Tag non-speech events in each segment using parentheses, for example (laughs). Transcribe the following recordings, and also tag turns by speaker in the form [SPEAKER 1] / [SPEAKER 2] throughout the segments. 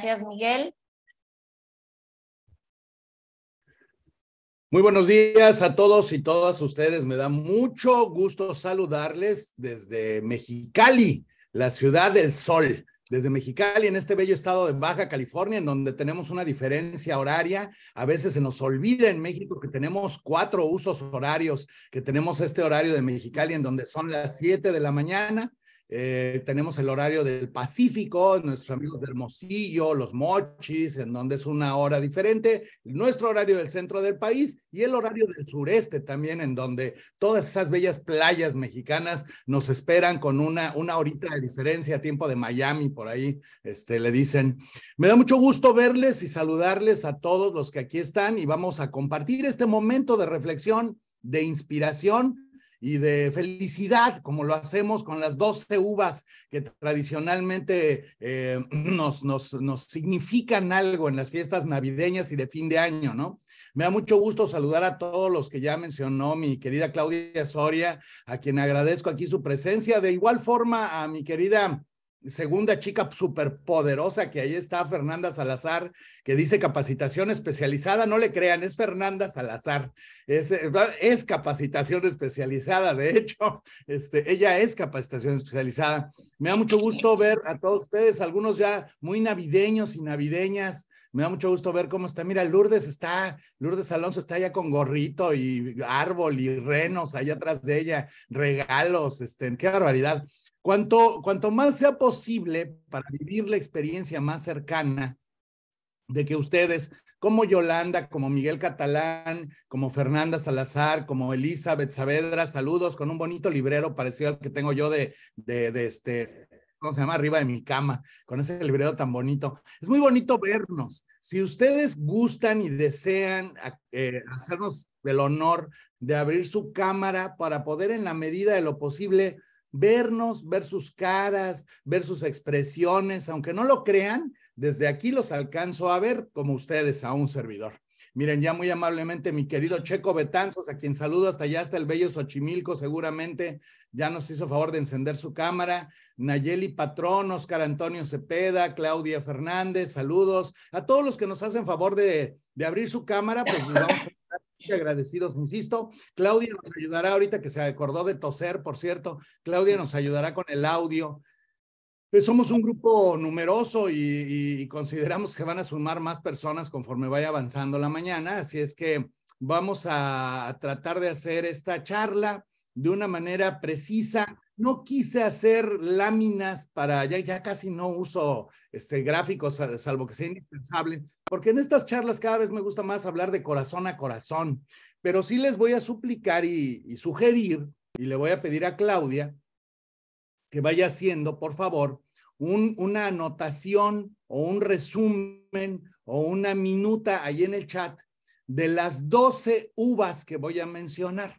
[SPEAKER 1] Gracias, Miguel.
[SPEAKER 2] Muy buenos días a todos y todas ustedes. Me da mucho gusto saludarles desde Mexicali, la ciudad del sol. Desde Mexicali, en este bello estado de Baja California, en donde tenemos una diferencia horaria, a veces se nos olvida en México que tenemos cuatro usos horarios, que tenemos este horario de Mexicali, en donde son las siete de la mañana, eh, tenemos el horario del Pacífico, nuestros amigos del Hermosillo, los Mochis, en donde es una hora diferente, nuestro horario del centro del país y el horario del sureste también, en donde todas esas bellas playas mexicanas nos esperan con una, una horita de diferencia, tiempo de Miami, por ahí este, le dicen. Me da mucho gusto verles y saludarles a todos los que aquí están y vamos a compartir este momento de reflexión, de inspiración y de felicidad, como lo hacemos con las 12 uvas que tradicionalmente eh, (clears throat) nos, nos, nos significan algo en las fiestas navideñas y de fin de año, ¿no? Me da mucho gusto saludar a todos los que ya mencionó mi querida Claudia Soria, a quien agradezco aquí su presencia. De igual forma, a mi querida segunda chica superpoderosa que ahí está, Fernanda Salazar, que dice capacitación especializada, no le crean, es Fernanda Salazar, es, eh, es capacitación especializada, de hecho, este, ella es capacitación especializada. Me da mucho gusto ver a todos ustedes, algunos ya muy navideños y navideñas, me da mucho gusto ver cómo está, mira, Lourdes está, Lourdes Alonso está allá con gorrito y árbol y renos allá atrás de ella, regalos, este, qué barbaridad. Cuanto, más sea posible para vivir la experiencia más cercana de que ustedes, como Yolanda, como Miguel Catalán, como Fernanda Salazar, como Elizabeth Saavedra, saludos con un bonito librero parecido al que tengo yo de, de, este, ¿cómo se llama? Arriba de mi cama, con ese librero tan bonito. Es muy bonito vernos. Si ustedes gustan y desean eh, hacernos el honor de abrir su cámara para poder en la medida de lo posible vernos, ver sus caras, ver sus expresiones, aunque no lo crean, desde aquí los alcanzo a ver como ustedes a un servidor. Miren, ya muy amablemente mi querido Checo Betanzos, a quien saludo hasta allá, hasta el bello Xochimilco, seguramente ya nos hizo favor de encender su cámara. Nayeli Patrón, Oscar Antonio Cepeda, Claudia Fernández, saludos. A todos los que nos hacen favor de, abrir su cámara, pues vamos a agradecidos, insisto. Claudia nos ayudará ahorita que se acordó de toser, por cierto. Claudia nos ayudará con el audio. Eh, somos un grupo numeroso y, consideramos que van a sumar más personas conforme vaya avanzando la mañana, así es que vamos a tratar de hacer esta charla de una manera precisa, no quise hacer láminas para, ya, ya casi no uso este, gráficos, salvo que sea indispensable, porque en estas charlas cada vez me gusta más hablar de corazón a corazón, pero sí les voy a suplicar y, sugerir, y le voy a pedir a Claudia que vaya haciendo, por favor, un, una anotación o un resumen o una minuta ahí en el chat de las 12 uvas que voy a mencionar.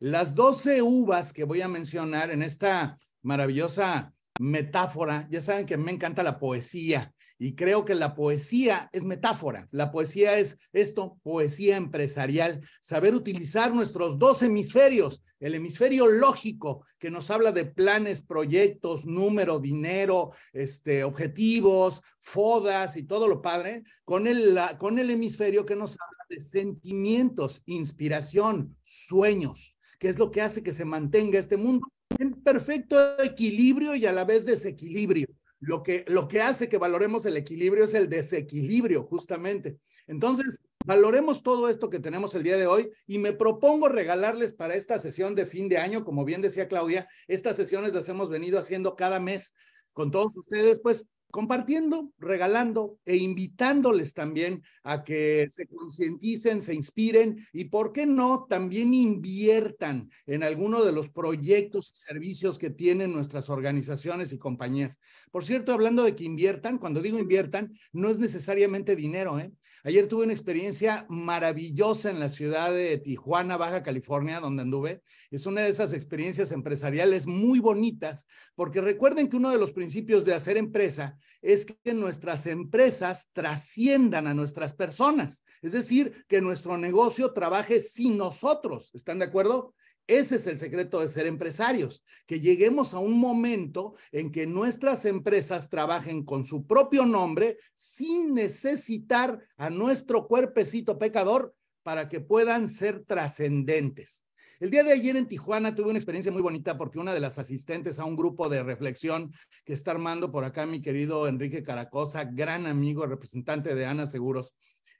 [SPEAKER 2] Las 12 uvas que voy a mencionar en esta maravillosa metáfora, ya saben que me encanta la poesía y creo que la poesía es metáfora. La poesía es esto, poesía empresarial, saber utilizar nuestros dos hemisferios, el hemisferio lógico que nos habla de planes, proyectos, número, dinero, este, objetivos, fodas y todo lo padre, con el, con el hemisferio que nos habla de sentimientos, inspiración, sueños que es lo que hace que se mantenga este mundo en perfecto equilibrio y a la vez desequilibrio. Lo que, lo que hace que valoremos el equilibrio es el desequilibrio, justamente. Entonces, valoremos todo esto que tenemos el día de hoy y me propongo regalarles para esta sesión de fin de año, como bien decía Claudia, estas sesiones las hemos venido haciendo cada mes con todos ustedes, pues compartiendo, regalando e invitándoles también a que se concienticen, se inspiren y, ¿por qué no?, también inviertan en alguno de los proyectos y servicios que tienen nuestras organizaciones y compañías. Por cierto, hablando de que inviertan, cuando digo inviertan, no es necesariamente dinero, ¿eh? Ayer tuve una experiencia maravillosa en la ciudad de Tijuana, Baja California, donde anduve. Es una de esas experiencias empresariales muy bonitas, porque recuerden que uno de los principios de hacer empresa es que nuestras empresas trasciendan a nuestras personas, es decir, que nuestro negocio trabaje sin nosotros. ¿Están de acuerdo? Ese es el secreto de ser empresarios, que lleguemos a un momento en que nuestras empresas trabajen con su propio nombre sin necesitar a nuestro cuerpecito pecador para que puedan ser trascendentes. El día de ayer en Tijuana tuve una experiencia muy bonita porque una de las asistentes a un grupo de reflexión que está armando por acá mi querido Enrique Caracosa, gran amigo, representante de Ana Seguros,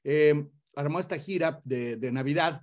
[SPEAKER 2] eh, armó esta gira de Navidad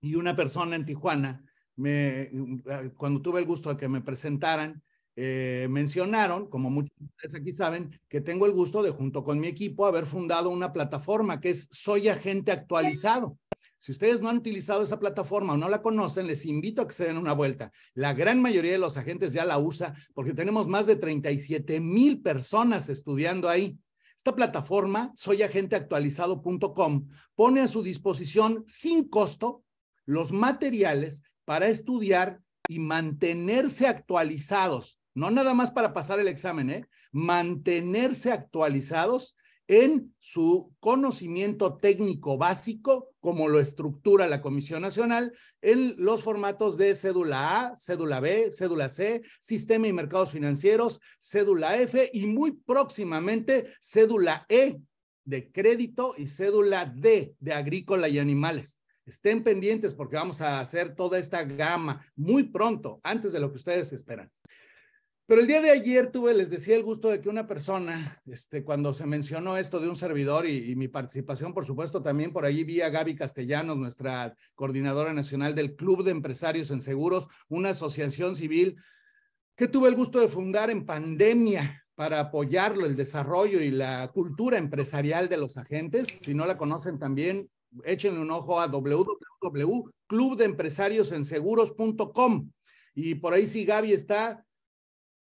[SPEAKER 2] y una persona en Tijuana me, mm, ah, cuando tuve el gusto de que me presentaran, eh, mencionaron, como muchos de ustedes aquí saben, que tengo el gusto de, junto con mi equipo, haber fundado una plataforma que es Soy Agente Actualizado. Si ustedes no han utilizado esa plataforma o no la conocen, les invito a que se den una vuelta. La gran mayoría de los agentes ya la usa porque tenemos más de 37 mil personas estudiando ahí. Esta plataforma, soyagenteactualizado.com, pone a su disposición sin costo los materiales para estudiar y mantenerse actualizados, no nada más para pasar el examen, ¿eh? mantenerse actualizados en su conocimiento técnico básico, como lo estructura la Comisión Nacional, en los formatos de cédula A, cédula B, cédula C, sistema y mercados financieros, cédula F y muy próximamente cédula E de crédito y cédula D de agrícola y animales. Estén pendientes porque vamos a hacer toda esta gama muy pronto, antes de lo que ustedes esperan. Pero el día de ayer tuve, les decía, el gusto de que una persona, este, cuando se mencionó esto de un servidor y, mi participación, por supuesto, también por ahí vi a Gaby Castellanos, nuestra coordinadora nacional del Club de Empresarios en Seguros, una asociación civil que tuve el gusto de fundar en pandemia para apoyarlo, el desarrollo y la cultura empresarial de los agentes. Si no la conocen también, échenle un ojo a www.clubdeempresariosenseguros.com. Y por ahí sí Gaby está,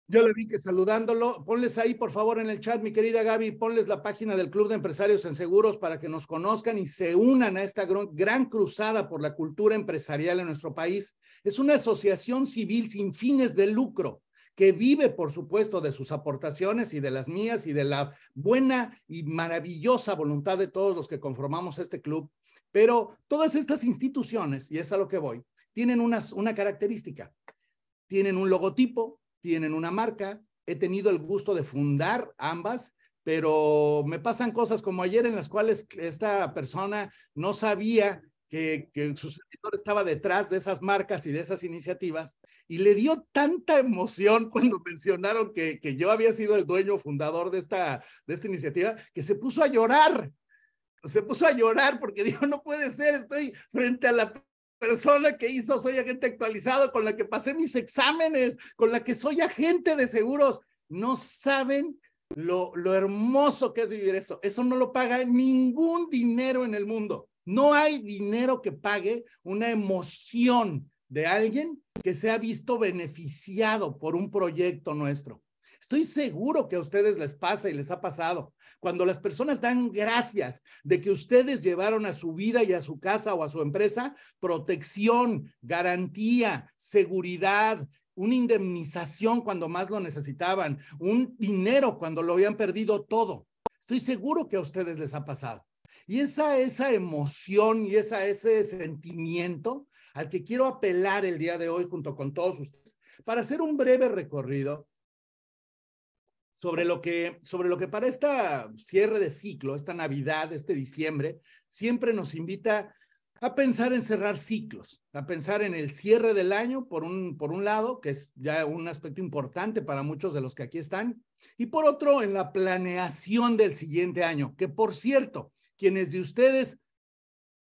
[SPEAKER 2] yo le vi que saludándolo. Ponles ahí, por favor, en el chat, mi querida Gaby, ponles la página del Club de Empresarios en Seguros para que nos conozcan y se unan a esta gran cruzada por la cultura empresarial en nuestro país. Es una asociación civil sin fines de lucro que vive, por supuesto, de sus aportaciones y de las mías y de la buena y maravillosa voluntad de todos los que conformamos este club. Pero todas estas instituciones, y es a lo que voy, tienen unas, una característica. Tienen un logotipo, tienen una marca. He tenido el gusto de fundar ambas, pero me pasan cosas como ayer en las cuales esta persona no sabía que, su servidor estaba detrás de esas marcas y de esas iniciativas, y le dio tanta emoción (laughs) cuando mencionaron que, que yo había sido el dueño fundador de esta, de esta iniciativa, que se puso a llorar se puso a llorar porque (laughs) dijo, no puede ser, estoy frente a la persona que hizo Soy Agente Actualizado, con la que pasé mis exámenes, con la que soy agente de seguros. No saben lo, lo hermoso que es vivir eso. Eso no lo paga ningún dinero en el mundo. No hay dinero que pague una emoción de alguien que se ha visto beneficiado por un proyecto nuestro. Estoy seguro que a ustedes les pasa y les ha pasado cuando las personas dan gracias de que ustedes llevaron a su vida y a su casa o a su empresa protección, garantía, seguridad, una indemnización cuando más lo necesitaban, un dinero cuando lo habían perdido todo. Estoy seguro que a ustedes les ha pasado. Y esa, esa emoción y esa, ese sentimiento al que quiero apelar el día de hoy junto con todos ustedes para hacer un breve recorrido sobre lo que, sobre lo que para esta cierre de ciclo, esta Navidad, este diciembre, siempre nos invita a pensar en cerrar ciclos, a pensar en el cierre del año, por un, por un lado, que es ya un aspecto importante para muchos de los que aquí están, y por otro, en la planeación del siguiente año, que por cierto, quienes de ustedes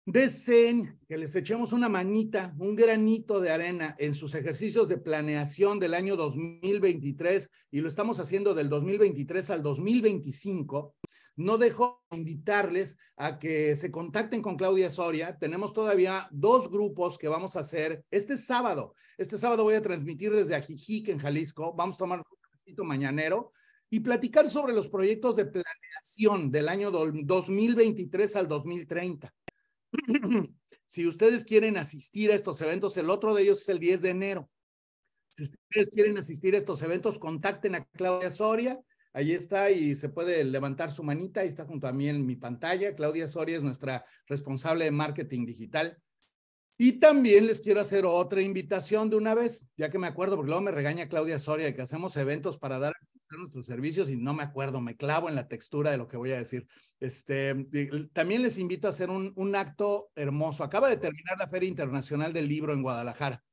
[SPEAKER 2] deseen que les echemos una manita, un granito de arena en sus ejercicios de planeación del año 2023 y lo estamos haciendo del 2023 al 2025. No dejo invitarles a que se contacten con Claudia Soria. Tenemos todavía dos grupos que vamos a hacer este sábado. Este sábado voy a transmitir desde Ajijic, en Jalisco. Vamos a tomar un cafecito mañanero y platicar sobre los proyectos de planeación del año 2023 al 2030 si ustedes quieren asistir a estos eventos, el otro de ellos es el 10 de enero. Si ustedes quieren asistir a estos eventos, contacten a Claudia Soria. Ahí está y se puede levantar su manita. Ahí está junto a mí en mi pantalla. Claudia Soria es nuestra responsable de marketing digital. Y también les quiero hacer otra invitación de una vez, ya que me acuerdo, porque luego me regaña Claudia Soria que hacemos eventos para dar nuestros servicios y no me acuerdo, me clavo en la textura de lo que voy a decir. Este, también les invito a hacer un, un acto hermoso. Acaba de terminar la Feria Internacional del Libro en Guadalajara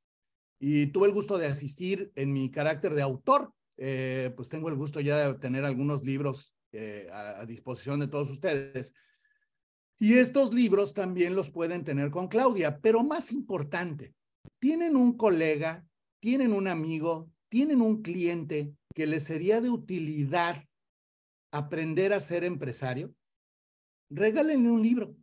[SPEAKER 2] y tuve el gusto de asistir en mi carácter de autor. Eh, pues tengo el gusto ya de tener algunos libros eh, a disposición de todos ustedes. Y estos libros también los pueden tener con Claudia, pero más importante, tienen un colega, tienen un amigo, tienen un cliente, que le sería de utilidad aprender a ser empresario, regálenle un libro.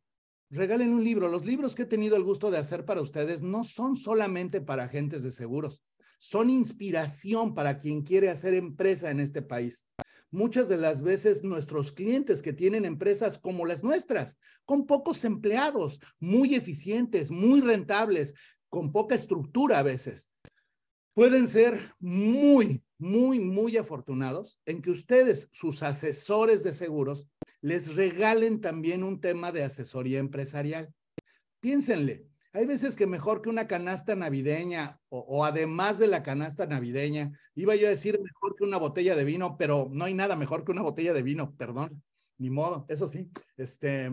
[SPEAKER 2] regálenle un libro. Los libros que he tenido el gusto de hacer para ustedes no son solamente para agentes de seguros, son inspiración para quien quiere hacer empresa en este país. Muchas de las veces nuestros clientes que tienen empresas como las nuestras, con pocos empleados, muy eficientes, muy rentables, con poca estructura a veces, pueden ser muy, muy, muy afortunados en que ustedes, sus asesores de seguros, les regalen también un tema de asesoría empresarial. Piénsenle, hay veces que mejor que una canasta navideña o, además de la canasta navideña, iba yo a decir mejor que una botella de vino, pero no hay nada mejor que una botella de vino, perdón, ni modo, eso sí, este,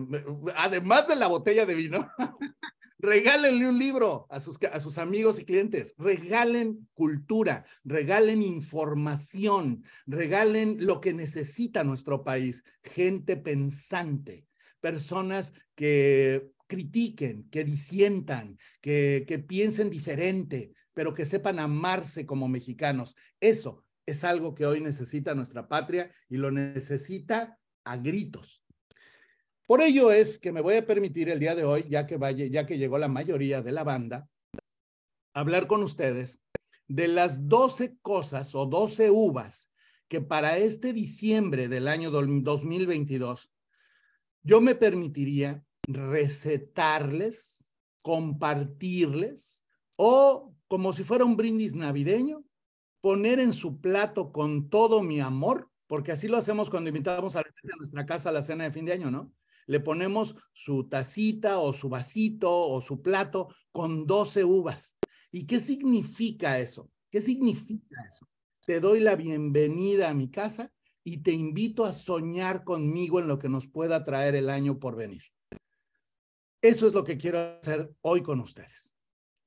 [SPEAKER 2] además de la botella de vino, (laughs) regálenle un libro a sus, amigos y clientes, regalen cultura, regalen información, regalen lo que necesita nuestro país, gente pensante, personas que critiquen, que disientan, que piensen diferente, pero que sepan amarse como mexicanos. Eso es algo que hoy necesita nuestra patria y lo necesita a gritos. Por ello es que me voy a permitir el día de hoy, ya que, ya que llegó la mayoría de la banda, hablar con ustedes de las 12 cosas o 12 uvas que para este diciembre del año 2022 yo me permitiría recetarles, compartirles o como si fuera un brindis navideño, poner en su plato con todo mi amor, porque así lo hacemos cuando invitamos a, a nuestra casa a la cena de fin de año, ¿no? le ponemos su tacita o su vasito o su plato con 12 uvas. ¿Y qué significa eso? ¿Qué significa eso? Te doy la bienvenida a mi casa y te invito a soñar conmigo en lo que nos pueda traer el año por venir. Eso es lo que quiero hacer hoy con ustedes.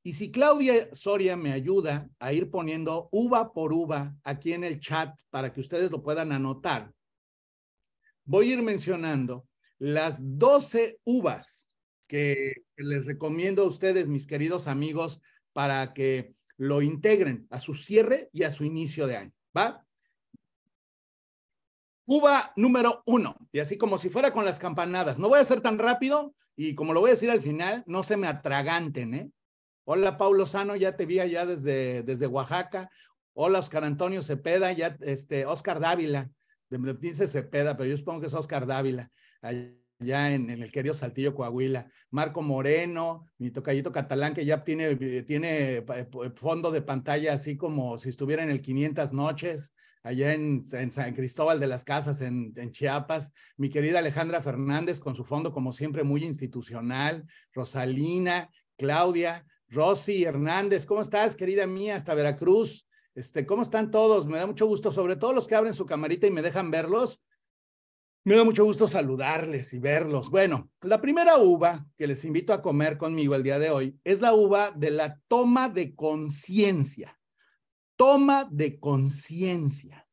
[SPEAKER 2] Y si Claudia Soria me ayuda a ir poniendo uva por uva aquí en el chat para que ustedes lo puedan anotar, voy a ir mencionando las 12 uvas que les recomiendo a ustedes, mis queridos amigos, para que lo integren a su cierre y a su inicio de año. ¿Va? Uva número uno, y así como si fuera con las campanadas. No voy a ser tan rápido y como lo voy a decir al final, no se me atraganten, ¿eh? Hola, Paulo Sano, ya te vi allá desde, desde Oaxaca. Hola, Oscar Antonio Cepeda, ya, este, Oscar Dávila de dice Cepeda, pero yo supongo que es Oscar Dávila, allá en, el querido Saltillo, Coahuila. Marco Moreno, mi tocallito catalán, que ya tiene, tiene eh, fondo de pantalla así como si estuviera en el 500 noches, allá en, San Cristóbal de las Casas, en, Chiapas. Mi querida Alejandra Fernández, con su fondo, como siempre, muy institucional. Rosalina, Claudia, Rosy Hernández, ¿cómo estás, querida mía? Hasta Veracruz. Este, ¿Cómo están todos? Me da mucho gusto, sobre todo los que abren su camarita y me dejan verlos. Me da mucho gusto saludarles y verlos. Bueno, la primera uva que les invito a comer conmigo el día de hoy es la uva de la toma de conciencia. Toma de conciencia.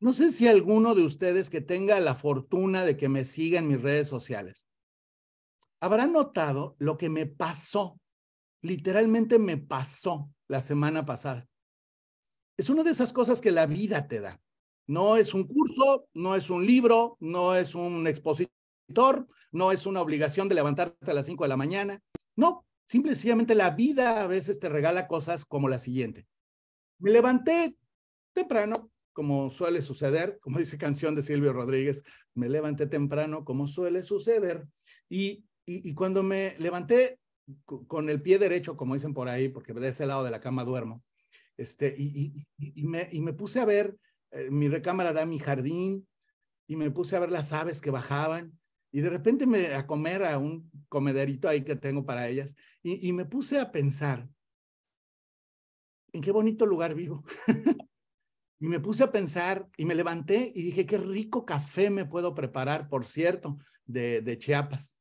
[SPEAKER 2] No sé si alguno de ustedes que tenga la fortuna de que me siga en mis redes sociales habrá notado lo que me pasó. Literalmente me pasó la semana pasada es una de esas cosas que la vida te da. No es un curso, no es un libro, no es un expositor, no es una obligación de levantarte a las cinco de la mañana. No, simplemente la vida a veces te regala cosas como la siguiente. Me levanté temprano, como suele suceder, como dice canción de Silvio Rodríguez, me levanté temprano, como suele suceder. Y, y, y cuando me levanté con el pie derecho, como dicen por ahí, porque de ese lado de la cama duermo, este, y, me, y me, puse a ver, eh, mi recámara da mi jardín, y me puse a ver las aves que bajaban, y de repente me a comer a un comederito ahí que tengo para ellas, y, me puse a pensar, en qué bonito lugar vivo. (laughs) y me puse a pensar y me levanté y dije, qué rico café me puedo preparar, por cierto, de, de Chiapas.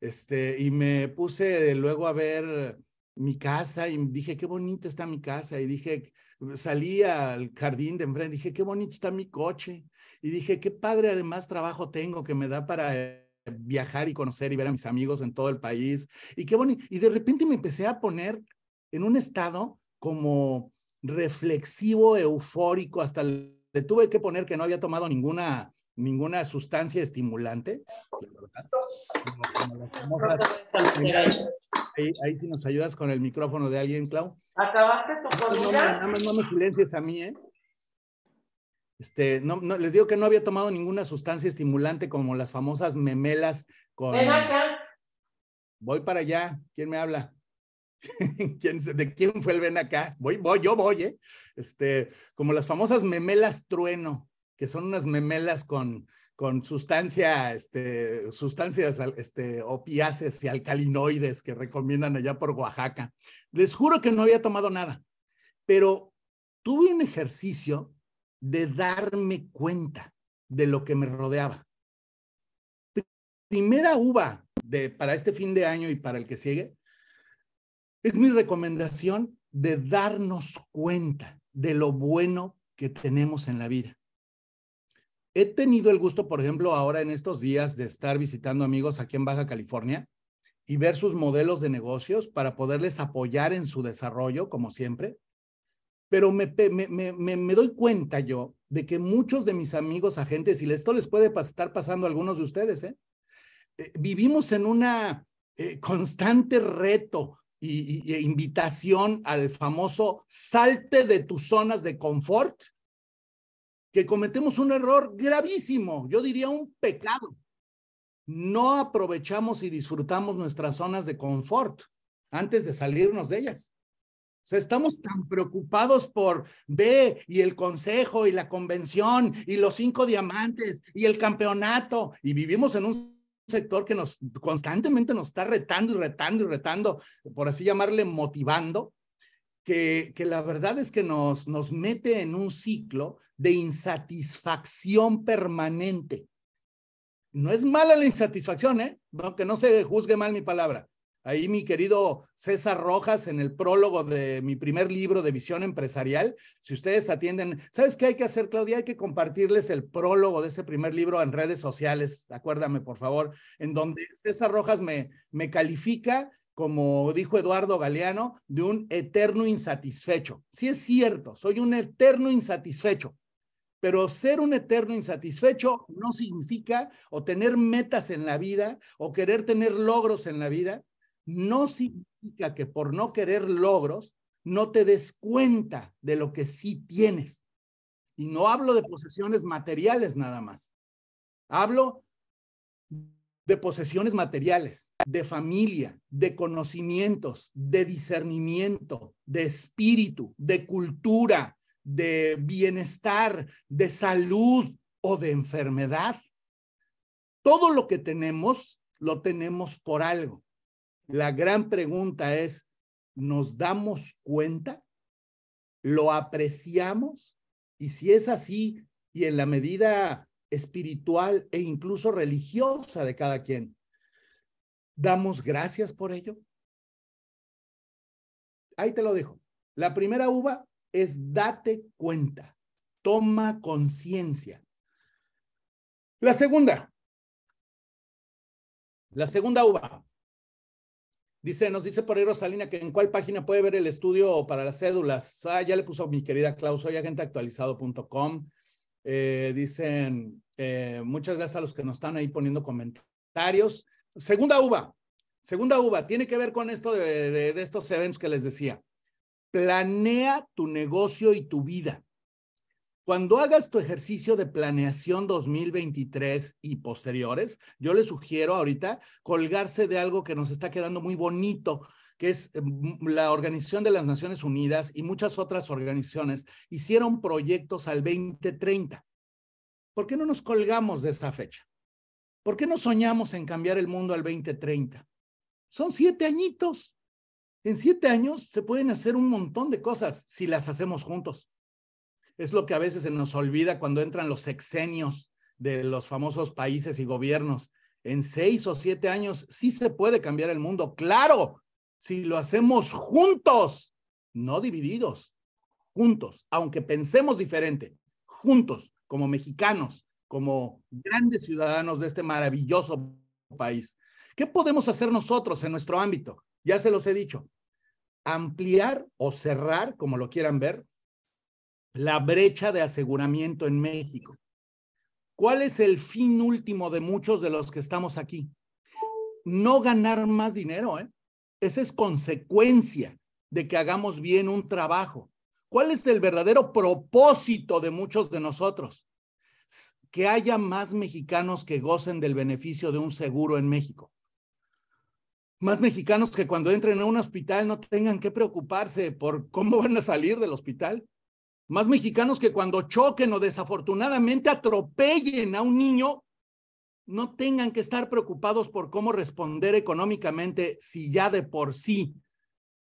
[SPEAKER 2] Este, y me puse luego a ver mi casa y dije, qué bonita está mi casa. Y dije, salí al jardín de enfrente, dije, qué bonito está mi coche. Y dije, qué padre además trabajo tengo que me da para eh, viajar y conocer y ver a mis amigos en todo el país. Y qué bonito. Y de repente me empecé a poner en un estado como reflexivo, eufórico, hasta le tuve que poner que no había tomado ninguna ninguna sustancia estimulante, Ahí, si sí nos ayudas con el micrófono de alguien, Clau.
[SPEAKER 1] ¿Acabaste tu comida? Pues no, más me
[SPEAKER 2] silencies a mí, ¿eh? Este, no, les digo que no había tomado ninguna sustancia estimulante como las famosas memelas con... Ven acá. Voy para allá. ¿Quién me habla? (laughs) ¿De quién fue el ven acá? Voy, voy, yo voy, ¿eh? Este, como las famosas memelas trueno, que son unas memelas con, con este, sustancias este, opiáceas y alcalinoides que recomiendan allá por Oaxaca. Les juro que no había tomado nada, pero tuve un ejercicio de darme cuenta de lo que me rodeaba. Primera uva de, para este fin de año y para el que sigue, es mi recomendación de darnos cuenta de lo bueno que tenemos en la vida He tenido el gusto, por ejemplo, ahora en estos días de estar visitando amigos aquí en Baja California y ver sus modelos de negocios para poderles apoyar en su desarrollo, como siempre. Pero me, doy cuenta yo de que muchos de mis amigos agentes, y esto les puede estar pasando a algunos de ustedes, ¿eh? Eh, vivimos en una eh, constante reto y, invitación al famoso salte de tus zonas de confort que cometemos un error gravísimo, yo diría un pecado. No aprovechamos y disfrutamos nuestras zonas de confort antes de salirnos de ellas. O sea, estamos tan preocupados por B y el consejo y la convención y los cinco diamantes y el campeonato y vivimos en un sector que nos constantemente nos está retando y retando y retando, por así llamarle motivando, que, la verdad es que nos, nos mete en un ciclo de insatisfacción permanente. No es mala la insatisfacción, ¿eh? que no se juzgue mal mi palabra. Ahí mi querido César Rojas en el prólogo de mi primer libro de visión empresarial, si ustedes atienden, ¿sabes qué hay que hacer, Claudia? Hay que compartirles el prólogo de ese primer libro en redes sociales, acuérdame por favor, en donde César Rojas me, me califica como dijo Eduardo Galeano, de un eterno insatisfecho. Sí es cierto, soy un eterno insatisfecho, pero ser un eterno insatisfecho no significa o tener metas en la vida o querer tener logros en la vida, no significa que por no querer logros no te des cuenta de lo que sí tienes. Y no hablo de posesiones materiales nada más. Hablo de posesiones materiales, de familia, de conocimientos, de discernimiento, de espíritu, de cultura, de bienestar, de salud o de enfermedad. Todo lo que tenemos, lo tenemos por algo. La gran pregunta es, ¿nos damos cuenta? ¿Lo apreciamos? Y si es así, y en la medida espiritual e incluso religiosa de cada quien. ¿Damos gracias por ello? Ahí te lo dejo. La primera uva es date cuenta, toma conciencia. La segunda, la segunda uva. Dice, nos dice por ahí Rosalina que en cuál página puede ver el estudio para las cédulas. Ah, ya le puso mi querida Claus, hoy genteactualizado.com eh, dicen, eh, muchas gracias a los que nos están ahí poniendo comentarios. Segunda uva, segunda uva, tiene que ver con esto de, de, estos eventos que les decía. Planea tu negocio y tu vida. Cuando hagas tu ejercicio de planeación 2023 y posteriores, yo les sugiero ahorita colgarse de algo que nos está quedando muy bonito, que es eh, la Organización de las Naciones Unidas y muchas otras organizaciones, hicieron proyectos al 2030. ¿Por qué no nos colgamos de esa fecha? ¿Por qué no soñamos en cambiar el mundo al 2030? Son siete añitos. En siete años se pueden hacer un montón de cosas si las hacemos juntos. Es lo que a veces se nos olvida cuando entran los sexenios de los famosos países y gobiernos. En seis o siete años sí se puede cambiar el mundo. Claro, si lo hacemos juntos, no divididos, juntos, aunque pensemos diferente, juntos, como mexicanos, como grandes ciudadanos de este maravilloso país. ¿Qué podemos hacer nosotros en nuestro ámbito? Ya se los he dicho, ampliar o cerrar, como lo quieran ver, la brecha de aseguramiento en México. ¿Cuál es el fin último de muchos de los que estamos aquí? No ganar más dinero, ¿eh? Esa es consecuencia de que hagamos bien un trabajo. ¿Cuál es el verdadero propósito de muchos de nosotros? Que haya más mexicanos que gocen del beneficio de un seguro en México. Más mexicanos que cuando entren a un hospital no tengan que preocuparse por cómo van a salir del hospital. Más mexicanos que cuando choquen o desafortunadamente atropellen a un niño no tengan que estar preocupados por cómo responder económicamente si ya de por sí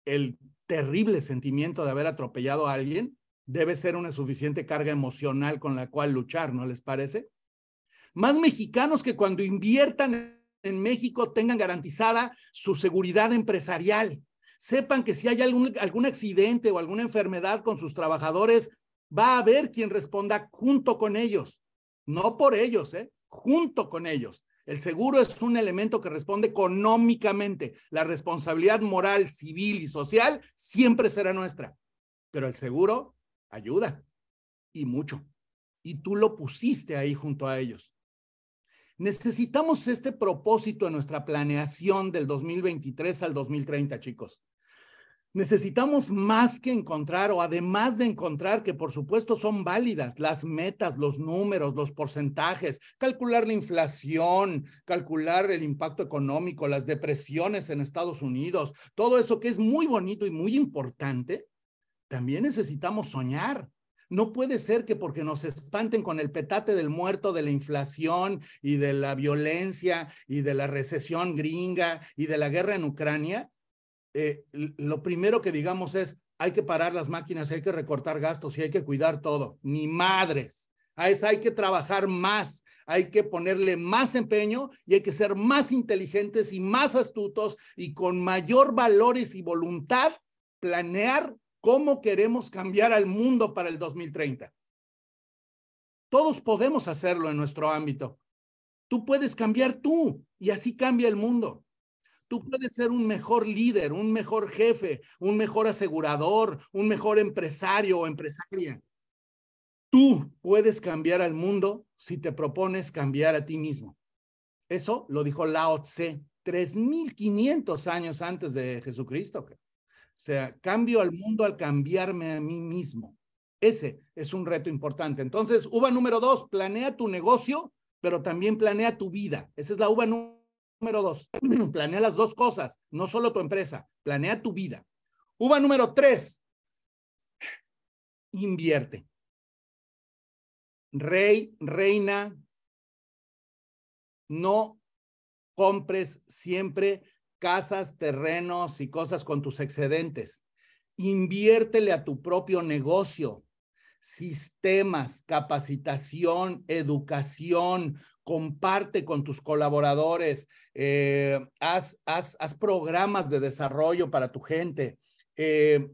[SPEAKER 2] el terrible sentimiento de haber atropellado a alguien debe ser una suficiente carga emocional con la cual luchar, ¿no les parece? Más mexicanos que cuando inviertan en México tengan garantizada su seguridad empresarial. Sepan que si hay algún, accidente o alguna enfermedad con sus trabajadores, va a haber quien responda junto con ellos, no por ellos, ¿eh? junto con ellos. El seguro es un elemento que responde económicamente. La responsabilidad moral, civil y social siempre será nuestra, pero el seguro ayuda y mucho. Y tú lo pusiste ahí junto a ellos. Necesitamos este propósito en nuestra planeación del 2023 al 2030, chicos. Necesitamos más que encontrar o además de encontrar, que por supuesto son válidas, las metas, los números, los porcentajes, calcular la inflación, calcular el impacto económico, las depresiones en Estados Unidos, todo eso que es muy bonito y muy importante, también necesitamos soñar. No puede ser que porque nos espanten con el petate del muerto de la inflación y de la violencia y de la recesión gringa y de la guerra en Ucrania, eh, lo primero que digamos es, hay que parar las máquinas, hay que recortar gastos y hay que cuidar todo. Ni madres. A eso hay que trabajar más, hay que ponerle más empeño y hay que ser más inteligentes y más astutos y con mayor valores y voluntad planear cómo queremos cambiar al mundo para el 2030. Todos podemos hacerlo en nuestro ámbito. Tú puedes cambiar tú y así cambia el mundo. Tú puedes ser un mejor líder, un mejor jefe, un mejor asegurador, un mejor empresario o empresaria. Tú puedes cambiar al mundo si te propones cambiar a ti mismo. Eso lo dijo Lao Tse 3500 años antes de Jesucristo. O sea, cambio al mundo al cambiarme a mí mismo. Ese es un reto importante. Entonces, uva número dos, planea tu negocio, pero también planea tu vida. Esa es la uva número número dos, (clears throat) planea las dos cosas, no solo tu empresa, planea tu vida. Uva número tres, invierte. Rey, reina, no compres siempre casas, terrenos y cosas con tus excedentes. Inviértele a tu propio negocio sistemas, capacitación, educación, comparte con tus colaboradores, eh, haz, haz, haz, programas de desarrollo para tu gente. Eh,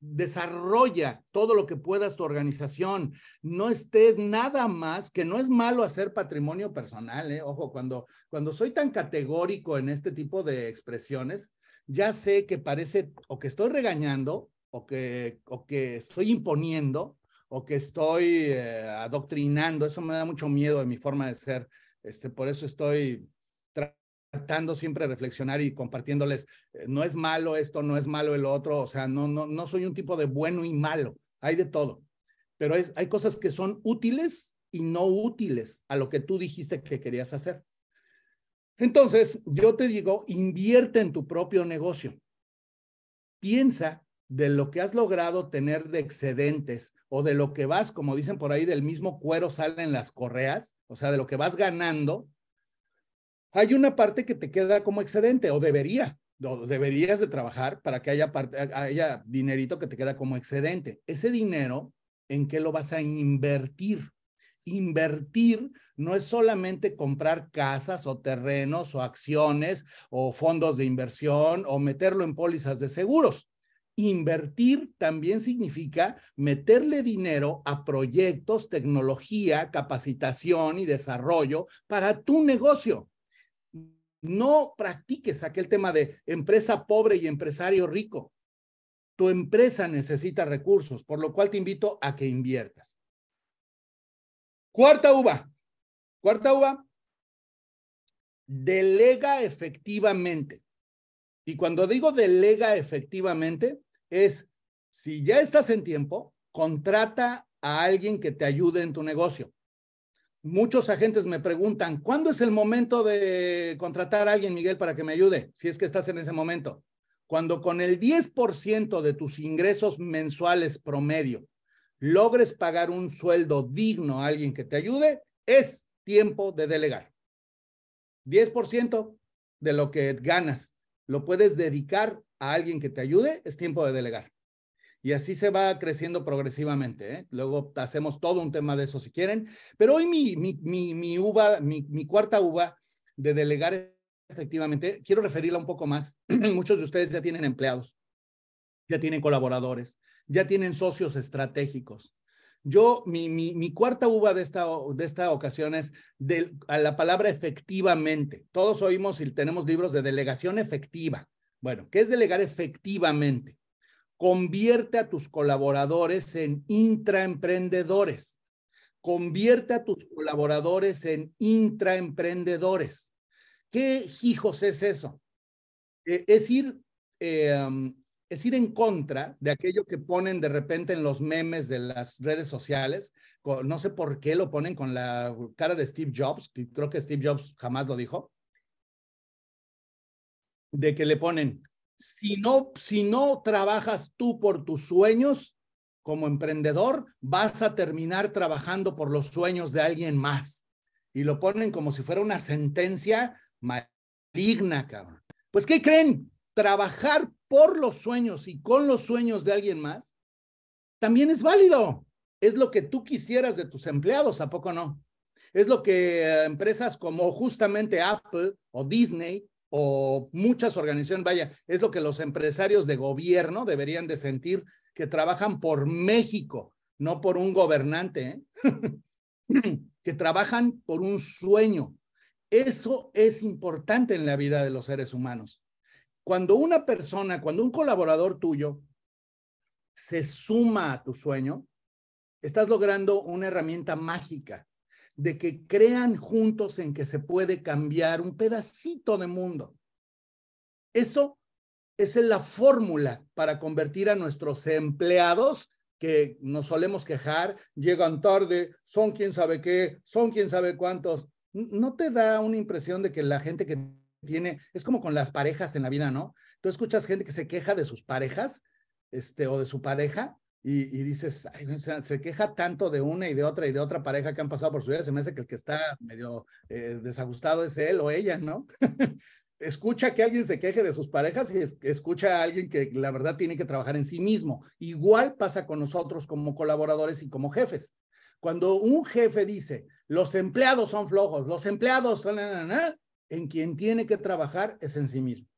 [SPEAKER 2] desarrolla todo lo que puedas tu organización. No estés nada más, que no es malo hacer patrimonio personal, eh. ojo, cuando, cuando soy tan categórico en este tipo de expresiones, ya sé que parece o que estoy regañando o que, o que estoy imponiendo, o que estoy eh, adoctrinando. Eso me da mucho miedo de mi forma de ser. Este, por eso estoy tratando siempre de reflexionar y compartiéndoles, eh, no es malo esto, no es malo el otro, o sea, no, no, no soy un tipo de bueno y malo, hay de todo, pero hay, hay cosas que son útiles y no útiles a lo que tú dijiste que querías hacer. Entonces, yo te digo, invierte en tu propio negocio. Piensa de lo que has logrado tener de excedentes o de lo que vas, como dicen por ahí, del mismo cuero salen las correas, o sea, de lo que vas ganando, hay una parte que te queda como excedente o debería, deberías de trabajar para que haya, parte, haya dinerito que te queda como excedente. Ese dinero, ¿en qué lo vas a invertir? Invertir no es solamente comprar casas o terrenos o acciones o fondos de inversión o meterlo en pólizas de seguros. Invertir también significa meterle dinero a proyectos, tecnología, capacitación y desarrollo para tu negocio. No practiques aquel tema de empresa pobre y empresario rico. Tu empresa necesita recursos, por lo cual te invito a que inviertas. Cuarta uva. Cuarta uva. Delega efectivamente. Y cuando digo delega efectivamente, es si ya estás en tiempo, contrata a alguien que te ayude en tu negocio. Muchos agentes me preguntan, ¿cuándo es el momento de contratar a alguien, Miguel, para que me ayude? Si es que estás en ese momento. Cuando con el 10% de tus ingresos mensuales promedio logres pagar un sueldo digno a alguien que te ayude, es tiempo de delegar. 10% de lo que ganas lo puedes dedicar a alguien que te ayude, es tiempo de delegar. Y así se va creciendo progresivamente. ¿eh? Luego hacemos todo un tema de eso si quieren. Pero hoy mi, mi, uva, mi, cuarta uva de delegar efectivamente, quiero referirla un poco más. (clears throat) Muchos de ustedes ya tienen empleados, ya tienen colaboradores, ya tienen socios estratégicos. Yo, mi, mi, cuarta uva de esta, de esta ocasión es a la palabra efectivamente. Todos oímos y tenemos libros de delegación efectiva. Bueno, ¿qué es delegar efectivamente? Convierte a tus colaboradores en intraemprendedores. Convierte a tus colaboradores en intraemprendedores. ¿Qué hijos es eso? E, es ir eh, es en contra de aquello que ponen de repente en los memes de las redes sociales. No sé por qué lo ponen con la cara de Steve Jobs, que creo que Steve Jobs jamás lo dijo. De que le ponen, si no, si no trabajas tú por tus sueños como emprendedor, vas a terminar trabajando por los sueños de alguien más. Y lo ponen como si fuera una sentencia maligna, cabrón. Pues, ¿qué creen? trabajar por los sueños y con los sueños de alguien más, también es válido. Es lo que tú quisieras de tus empleados, ¿a poco no? Es lo que empresas como justamente Apple o Disney o muchas organizaciones, vaya, es lo que los empresarios de gobierno deberían de sentir que trabajan por México, no por un gobernante, ¿eh? (clears throat) que trabajan por un sueño. Eso es importante en la vida de los seres humanos. Cuando una persona, cuando un colaborador tuyo se suma a tu sueño, estás logrando una herramienta mágica de que crean juntos en que se puede cambiar un pedacito de mundo. Eso es la fórmula para convertir a nuestros empleados que nos solemos quejar, llegan tarde, son quién sabe qué, son quién sabe cuántos. ¿No te da una impresión de que la gente que tiene, es como con las parejas en la vida, ¿no? Tú escuchas gente que se queja de sus parejas, este, o de su pareja, y, y, dices, se queja tanto de una y de otra y de otra pareja que han pasado por su vida, se me hace que el que está medio eh, desagustado es él o ella, ¿no? (laughs) escucha que alguien se queje de sus parejas y escucha a alguien que la verdad tiene que trabajar en sí mismo. Igual pasa con nosotros como colaboradores y como jefes. Cuando un jefe dice, los empleados son flojos, los empleados son en quien tiene que trabajar es en sí mismo.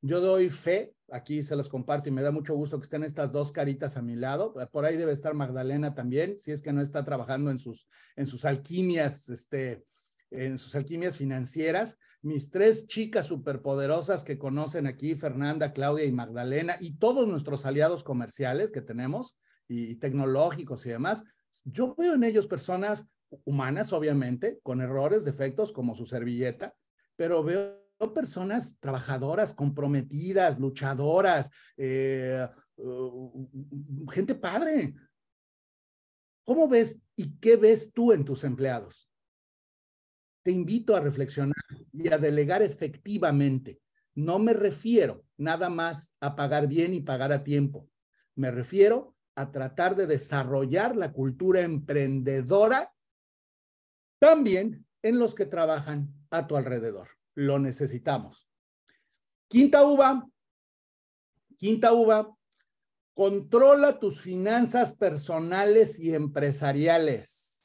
[SPEAKER 2] Yo doy fe, aquí se los comparto y me da mucho gusto que estén estas dos caritas a mi lado. Eh, por ahí debe estar Magdalena también, si es que no está trabajando en sus, en sus alquimias, este, en sus alquimias financieras. Mis tres chicas superpoderosas que conocen aquí, Fernanda, Claudia y Magdalena, y todos nuestros aliados comerciales que tenemos y tecnológicos y demás. Yo veo en ellos personas humanas, obviamente, con errores, defectos como su servilleta, pero veo personas trabajadoras, comprometidas, luchadoras, eh, gente padre. ¿Cómo ves y qué ves tú en tus empleados? Te invito a reflexionar y a delegar efectivamente. No me refiero nada más a pagar bien y pagar a tiempo. Me refiero a tratar de desarrollar la cultura emprendedora también en los que trabajan a tu alrededor. Lo necesitamos. Quinta uva, quinta uva, controla tus finanzas personales y empresariales.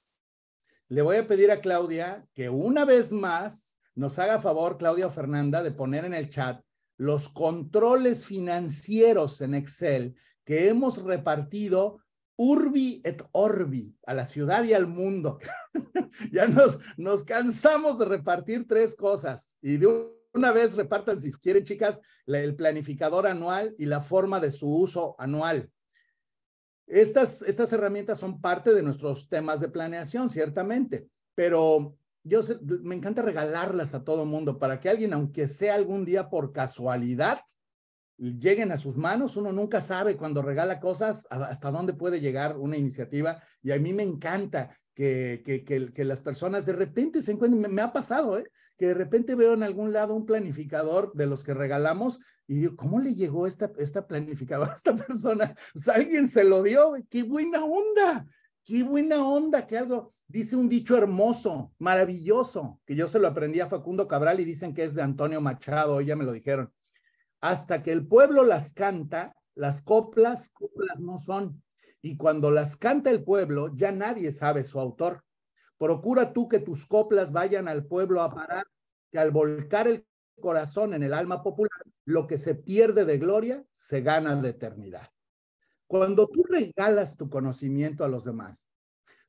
[SPEAKER 2] Le voy a pedir a Claudia que una vez más nos haga favor, Claudia Fernanda, de poner en el chat los controles financieros en Excel que hemos repartido Urbi et Orbi, a la ciudad y al mundo. (laughs) ya nos, nos cansamos de repartir tres cosas y de una vez repartan, si quieren, chicas, el planificador anual y la forma de su uso anual. Estas, estas herramientas son parte de nuestros temas de planeación, ciertamente, pero yo me encanta regalarlas a todo mundo para que alguien, aunque sea algún día por casualidad, lleguen a sus manos. Uno nunca sabe cuando regala cosas hasta dónde puede llegar una iniciativa y a mí me encanta que, que, que, las personas de repente se encuentren, me, ha pasado, ¿eh? que de repente veo en algún lado un planificador de los que regalamos y digo, ¿cómo le llegó esta, esta planificadora a esta persona? O pues, alguien se lo dio, qué buena onda, qué buena onda, que algo, dice un dicho hermoso, maravilloso, que yo se lo aprendí a Facundo Cabral y dicen que es de Antonio Machado, hoy ya me lo dijeron hasta que el pueblo las canta, las coplas, coplas no son. Y cuando las canta el pueblo, ya nadie sabe su autor. Procura tú que tus coplas vayan al pueblo a parar, que al volcar el corazón en el alma popular, lo que se pierde de gloria se gana de eternidad. Cuando tú regalas tu conocimiento a los demás,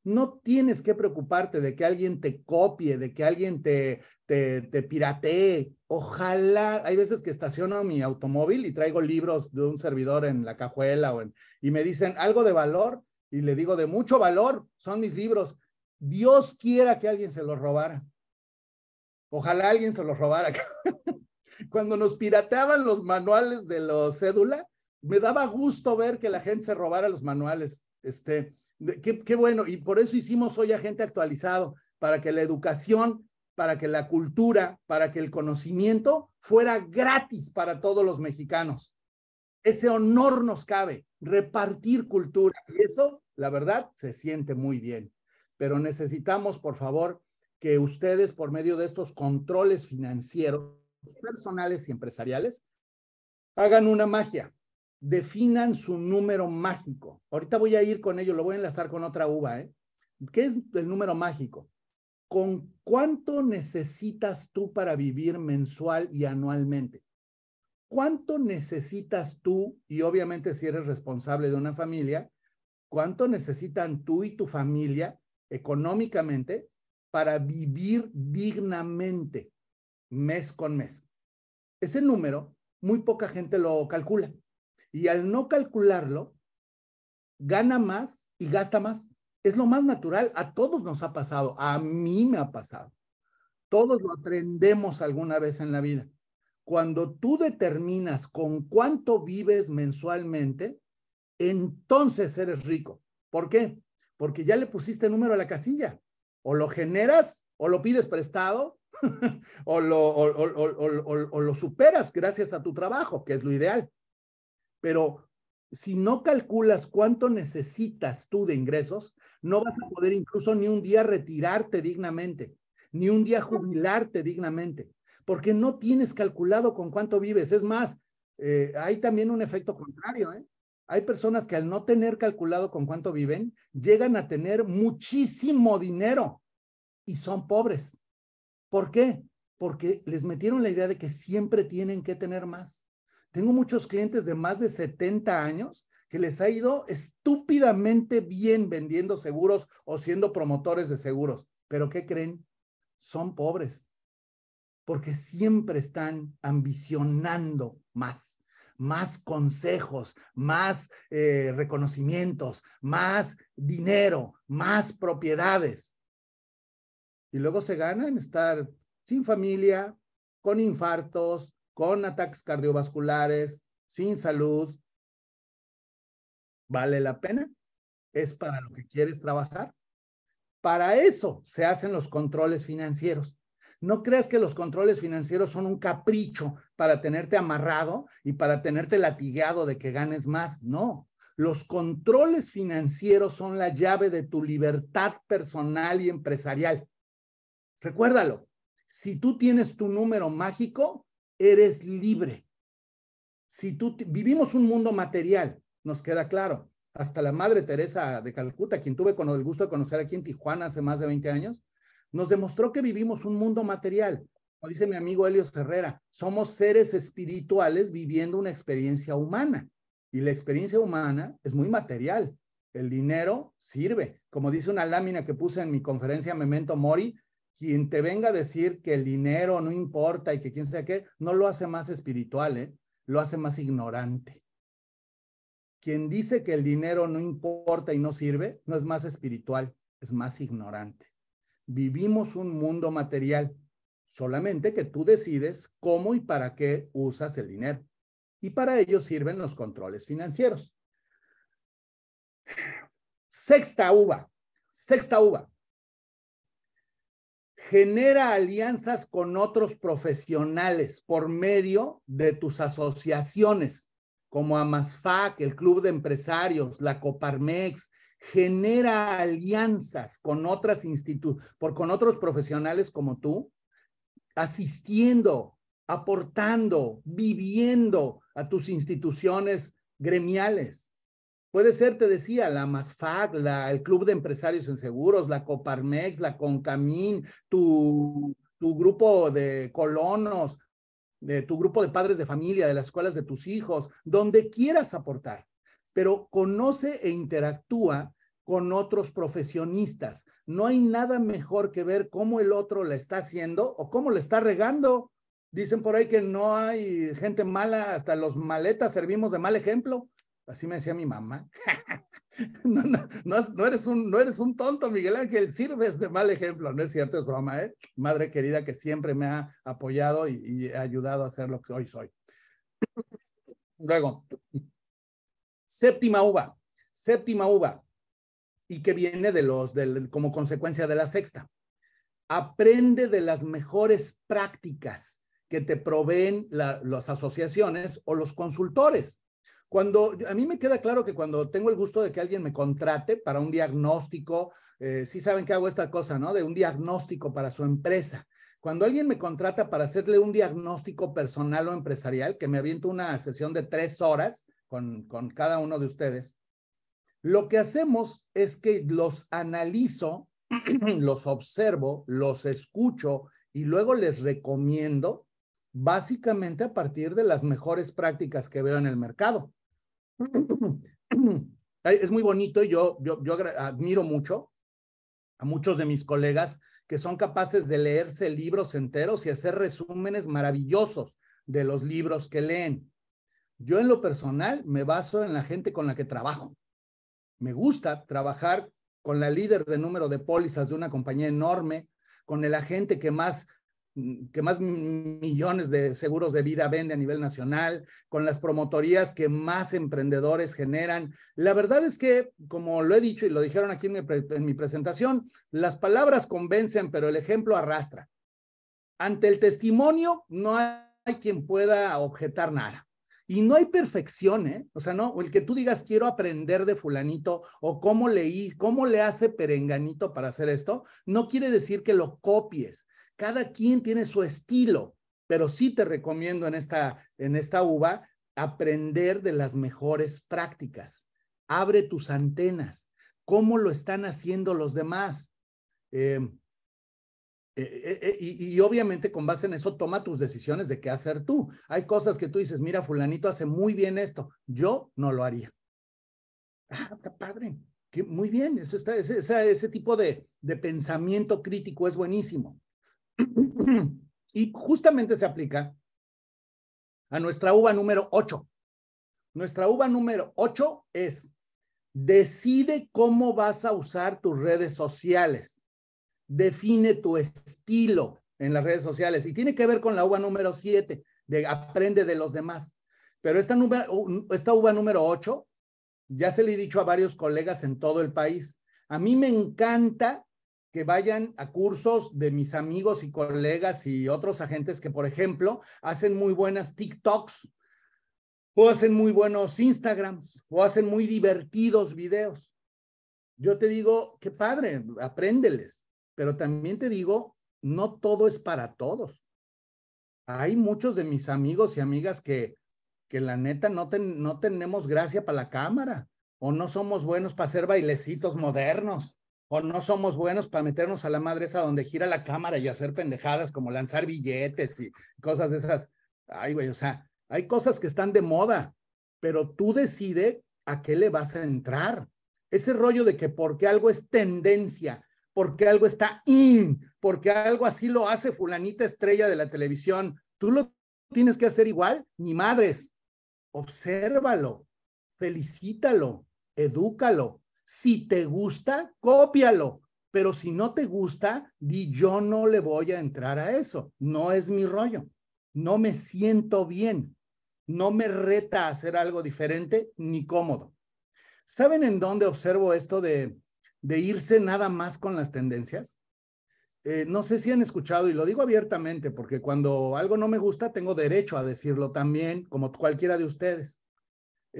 [SPEAKER 2] no tienes que preocuparte de que alguien te copie, de que alguien te te, pirateé. Ojalá, hay veces que estaciono mi automóvil y traigo libros de un servidor en la cajuela o y me dicen algo de valor y le digo de mucho valor, son mis libros. Dios quiera que alguien se los robara. Ojalá alguien se los robara. (laughs) Cuando nos pirateaban los manuales de los cédula, me daba gusto ver que la gente se robara los manuales. Este, qué, qué bueno, y por eso hicimos hoy Agente Actualizado, para que la educación para que la cultura, para que el conocimiento fuera gratis para todos los mexicanos. Ese honor nos cabe, repartir cultura. Y eso, la verdad, se siente muy bien. Pero necesitamos, por favor, que ustedes, por medio de estos controles financieros, personales y empresariales, hagan una magia, definan su número mágico. Ahorita voy a ir con ello, lo voy a enlazar con otra uva, ¿eh? ¿Qué es el número mágico? con cuánto necesitas tú para vivir mensual y anualmente. ¿Cuánto necesitas tú? Y obviamente si eres responsable de una familia, ¿cuánto necesitan tú y tu familia económicamente para vivir dignamente mes con mes? Ese número muy poca gente lo calcula. Y al no calcularlo, gana más y gasta más es lo más natural. A todos nos ha pasado, a mí me ha pasado. Todos lo aprendemos alguna vez en la vida. Cuando tú determinas con cuánto vives mensualmente, entonces eres rico. ¿Por qué? Porque ya le pusiste número a la casilla. O lo generas, o lo pides prestado, (laughs) o, lo, lo superas gracias a tu trabajo, que es lo ideal. Pero si no calculas cuánto necesitas tú de ingresos, no vas a poder incluso ni un día retirarte dignamente, ni un día jubilarte dignamente, porque no tienes calculado con cuánto vives. Es más, eh, hay también un efecto contrario. ¿eh? Hay personas que al no tener calculado con cuánto viven, llegan a tener muchísimo dinero y son pobres. ¿Por qué? Porque les metieron la idea de que siempre tienen que tener más. Tengo muchos clientes de más de 70 años que les ha ido estúpidamente bien vendiendo seguros o siendo promotores de seguros. Pero ¿qué creen? Son pobres porque siempre están ambicionando más, más consejos, más eh, reconocimientos, más dinero, más propiedades. Y luego se gana en estar sin familia, con infartos, con ataques cardiovasculares, sin salud, ¿vale la pena? ¿Es para lo que quieres trabajar? Para eso se hacen los controles financieros. No creas que los controles financieros son un capricho para tenerte amarrado y para tenerte latigado de que ganes más. No, los controles financieros son la llave de tu libertad personal y empresarial. Recuérdalo, si tú tienes tu número mágico, eres libre. Si tú vivimos un mundo material, nos queda claro. Hasta la Madre Teresa de Calcuta, quien tuve con el gusto de conocer aquí en Tijuana hace más de 20 años, nos demostró que vivimos un mundo material. Como dice mi amigo Helios Herrera, somos seres espirituales viviendo una experiencia humana. Y la experiencia humana es muy material. El dinero sirve. Como dice una lámina que puse en mi conferencia Memento Mori, quien te venga a decir que el dinero no importa y que quién sea qué, no lo hace más espiritual, ¿eh? lo hace más ignorante. Quien dice que el dinero no importa y no sirve, no es más espiritual, es más ignorante. Vivimos un mundo material, solamente que tú decides cómo y para qué usas el dinero. Y para ello sirven los controles financieros. Sexta uva, sexta uva, genera alianzas con otros profesionales por medio de tus asociaciones, como AMASFAC, el Club de Empresarios, la Coparmex, genera alianzas con otras con otros profesionales como tú, asistiendo, aportando, viviendo a tus instituciones gremiales. Puede ser, te decía, la MASFAC, el Club de Empresarios en Seguros, la Coparmex, la Concamín, tu, tu grupo de colonos, de tu grupo de padres de familia, de las escuelas de tus hijos, donde quieras aportar, pero conoce e interactúa con otros profesionistas. No hay nada mejor que ver cómo el otro la está haciendo o cómo le está regando. Dicen por ahí que no hay gente mala, hasta los maletas servimos de mal ejemplo. Así me decía mi mamá. (laughs) no, eres un, tonto, Miguel Ángel, sirves de mal ejemplo. No es cierto, es broma, ¿eh? Madre querida que siempre me ha apoyado y, ha ayudado a ser lo que hoy soy. Luego, séptima uva, séptima uva, y que viene de los, del, como consecuencia de la sexta. Aprende de las mejores prácticas que te proveen las asociaciones o los consultores. Cuando a mí me queda claro que cuando tengo el gusto de que alguien me contrate para un diagnóstico, eh, si saben que hago esta cosa, ¿no? De un diagnóstico para su empresa. Cuando alguien me contrata para hacerle un diagnóstico personal o empresarial, que me aviento una sesión de tres horas con, con cada uno de ustedes, lo que hacemos es que los analizo, (clears throat) los observo, los escucho y luego les recomiendo básicamente a partir de las mejores prácticas que veo en el mercado. (clears throat) es muy bonito y yo, yo, yo admiro mucho a muchos de mis colegas que son capaces de leerse libros enteros y hacer resúmenes maravillosos de los libros que leen. Yo en lo personal me baso en la gente con la que trabajo. Me gusta trabajar con la líder de número de pólizas de una compañía enorme, con el agente que más Mm, que más millones de seguros de vida vende a nivel nacional, con las promotorías que más emprendedores generan. La verdad es que, como lo he dicho y lo dijeron aquí en mi, presentación, las palabras convencen, pero el ejemplo arrastra. Ante el testimonio no hay, quien pueda objetar nada. Y no hay perfección, ¿eh? O sea, no, el que tú digas quiero aprender de fulanito o cómo leí, cómo le hace perenganito para hacer esto, no quiere decir que lo copies cada quien tiene su estilo, pero sí te recomiendo en esta, en esta uva aprender de las mejores prácticas. Abre tus antenas. ¿Cómo lo están haciendo los demás? Em, eh, eh, eh, y, obviamente con base en eso toma tus decisiones de qué hacer tú. Hay cosas que tú dices, mira, fulanito hace muy bien esto, yo no lo haría. Ah, está padre, muy bien, ese, tipo de pensamiento crítico es buenísimo. (clears throat) Y justamente se aplica a nuestra uva número 8. Nuestra uva número 8 es, decide cómo vas a usar tus redes sociales. Define tu estilo en las redes sociales. Y tiene que ver con la uva número 7, de aprende de los demás. Pero esta, esta uva número 8, ya se le he dicho a varios colegas en todo el país, a mí me encanta que vayan a cursos de mis amigos y colegas y otros agentes que, por ejemplo, hacen muy buenas TikToks o hacen muy buenos Instagrams o hacen muy divertidos videos. Yo te digo, qué padre, apréndeles, pero también te digo, no todo es para todos. Hay muchos de mis amigos y amigas que, que la neta no, no tenemos gracia para la cámara o no somos buenos para hacer bailecitos modernos o no somos buenos para meternos a la madre esa donde gira la cámara y hacer pendejadas como lanzar billetes y cosas de esas. Ay, güey, o sea, hay cosas que están de moda, pero tú decide a qué le vas a entrar. Ese rollo de que porque algo es tendencia, porque algo está in, porque algo así lo hace fulanita estrella de la televisión, tú lo tienes que hacer igual, ni madres. Obsérvalo, felicítalo, edúcalo, si te gusta, cópialo, pero si no te gusta, di yo no le voy a entrar a eso, no es mi rollo, no me siento bien, no me reta a hacer algo diferente ni cómodo. ¿Saben en dónde observo esto de, de irse nada más con las tendencias? Eh, no sé si han escuchado, y lo digo abiertamente, porque cuando algo no me gusta, tengo derecho a decirlo también, como cualquiera de ustedes.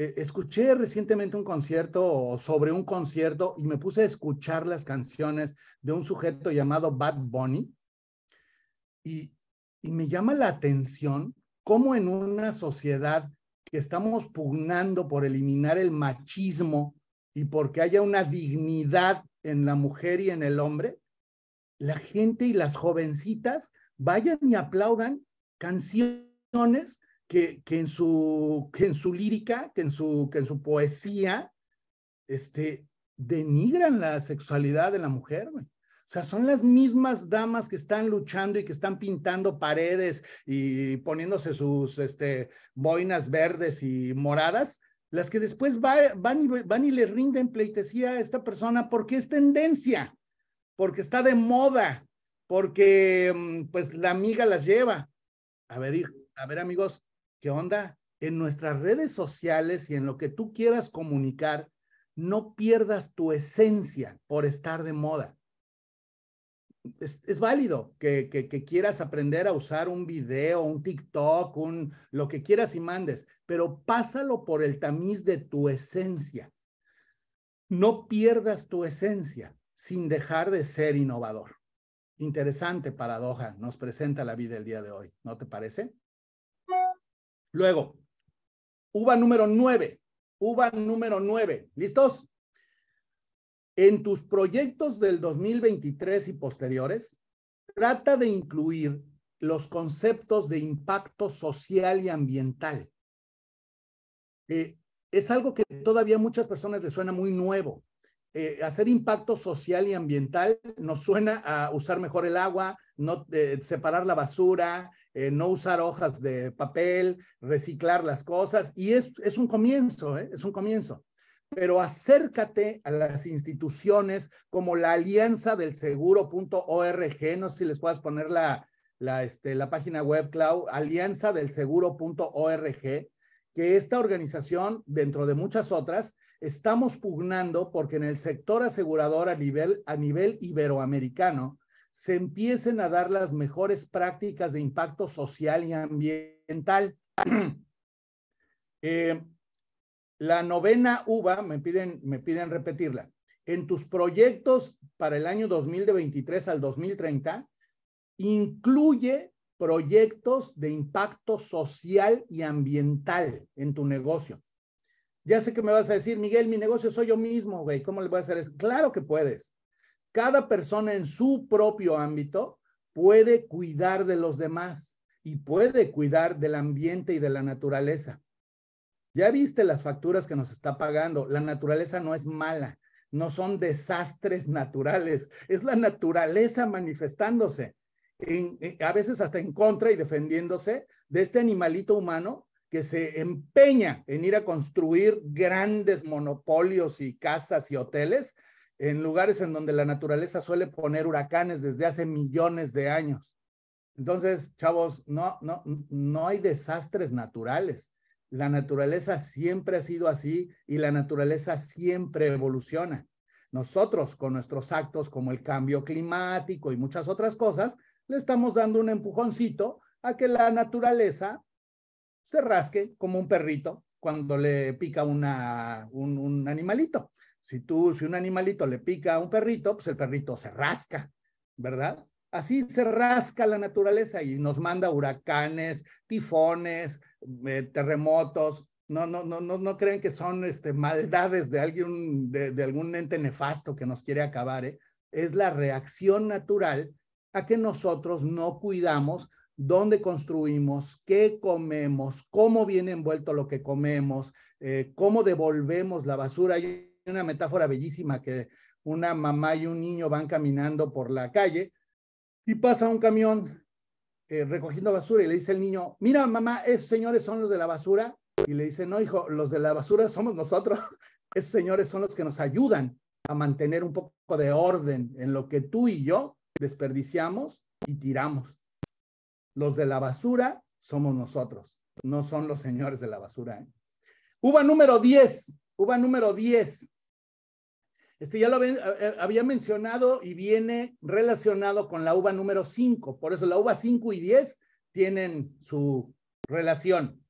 [SPEAKER 2] Eh, escuché recientemente un concierto sobre un concierto y me puse a escuchar las canciones de un sujeto llamado Bad Bunny y, y me llama la atención cómo en una sociedad que estamos pugnando por eliminar el machismo y porque haya una dignidad en la mujer y en el hombre, la gente y las jovencitas vayan y aplaudan canciones que, en, su, en su lírica, que en su, que en su poesía, este, denigran la sexualidad de la mujer, O sea, son las mismas damas que están luchando y que están pintando paredes y poniéndose sus este, boinas verdes y moradas, las que después van, y, van y le rinden pleitesía a esta persona porque es tendencia, porque está de moda, porque mm, pues la amiga las lleva. A ver, a ver amigos, ¿Qué onda? En nuestras redes sociales y en lo que tú quieras comunicar, no pierdas tu esencia por estar de moda. Es, válido que, quieras aprender a usar un video, un TikTok, un lo que quieras y mandes, pero pásalo por el tamiz de tu esencia. No pierdas tu esencia sin dejar de ser innovador. Interesante paradoja nos presenta la vida el día de hoy, ¿no te parece? Luego, uva número nueve, Uva número nueve, ¿Listos? En tus proyectos del 2023 y posteriores, trata de incluir los conceptos de impacto social y ambiental. Eh, es algo que todavía a muchas personas les suena muy nuevo. Eh, hacer impacto social y ambiental nos suena a usar mejor el agua, no eh, separar la basura, eh, no usar hojas de papel, reciclar las cosas, y es, un comienzo, ¿eh? es un comienzo. Pero acércate a las instituciones como la alianza del seguro.org, no sé si les puedes poner la, este, la página web, Clau, alianza del seguro.org, que esta organización, dentro de muchas otras, estamos pugnando porque en el sector asegurador a nivel, a nivel iberoamericano se empiecen a dar las mejores prácticas de impacto social y ambiental. (clears throat) Eh, la novena uva, me piden, me piden repetirla. En tus proyectos para el año 2023 al 2030, incluye proyectos de impacto social y ambiental en tu negocio. Ya sé que me vas a decir, Miguel, mi negocio soy yo mismo, güey, ¿cómo le voy a hacer eso? Claro que puedes. Cada persona en su propio ámbito puede cuidar de los demás y puede cuidar del ambiente y de la naturaleza. Ya viste las facturas que nos está pagando. La naturaleza no es mala, no son desastres naturales, es la naturaleza manifestándose. a veces hasta en contra y defendiéndose de este animalito humano que se empeña en ir a construir grandes monopolios y casas y hoteles en lugares en donde la naturaleza suele poner huracanes desde hace millones de años. Entonces, chavos, no, no, no hay desastres naturales. La naturaleza siempre ha sido así y la naturaleza siempre evoluciona. Nosotros con nuestros actos como el cambio climático y muchas otras cosas, le estamos dando un empujoncito a que la naturaleza se rasque como un perrito cuando le pica un animalito. Si tú, si un animalito le pica a un perrito, pues el perrito se rasca, ¿verdad? Así se rasca la naturaleza y nos manda huracanes, tifones, eh, terremotos. No, no, no, no, no creen que son este, maldades de alguien, de, algún ente nefasto que nos quiere acabar. ¿eh? Es la reacción natural a que nosotros no cuidamos dónde construimos, qué comemos, cómo viene envuelto lo que comemos, eh, cómo devolvemos la basura. y una metáfora bellísima que una mamá y un niño van caminando por la calle y pasa un camión eh, recogiendo basura y le dice el niño, mira mamá, esos señores son los de la basura. Y le dice, no hijo, los de la basura somos nosotros. (laughs) Esos señores son los que nos ayudan a mantener un poco de orden en lo que tú y yo desperdiciamos y tiramos. Los de la basura somos nosotros, no son los señores de la basura. ¿eh? Uva número 10, uva número 10. Este ya lo había mencionado y viene relacionado con la uva número 5. Por eso la uva 5 y 10 tienen su relación.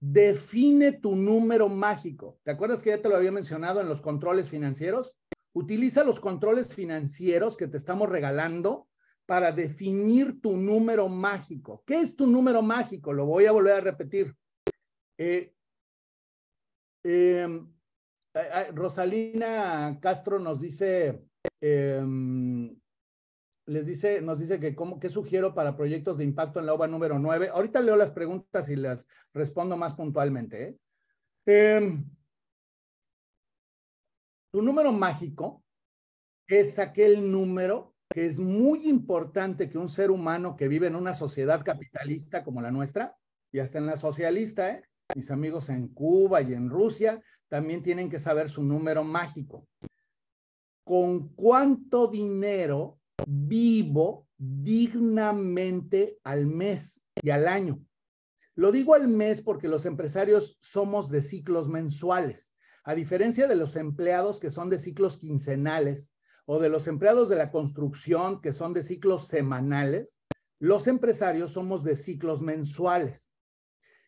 [SPEAKER 2] Define tu número mágico. ¿Te acuerdas que ya te lo había mencionado en los controles financieros? Utiliza los controles financieros que te estamos regalando para definir tu número mágico. ¿Qué es tu número mágico? Lo voy a volver a repetir. Eh, em, Rosalina Castro nos dice, em, les dice, nos dice que cómo, qué sugiero para proyectos de impacto en la OVA número 9. Ahorita leo las preguntas y las respondo más puntualmente. ¿eh? Em, tu número mágico es aquel número que es muy importante que un ser humano que vive en una sociedad capitalista como la nuestra, y hasta en la socialista, ¿eh? mis amigos en Cuba y en Rusia, también tienen que saber su número mágico. ¿Con cuánto dinero vivo dignamente al mes y al año? Lo digo al mes porque los empresarios somos de ciclos mensuales. A diferencia de los empleados que son de ciclos quincenales o de los empleados de la construcción que son de ciclos semanales, los empresarios somos de ciclos mensuales.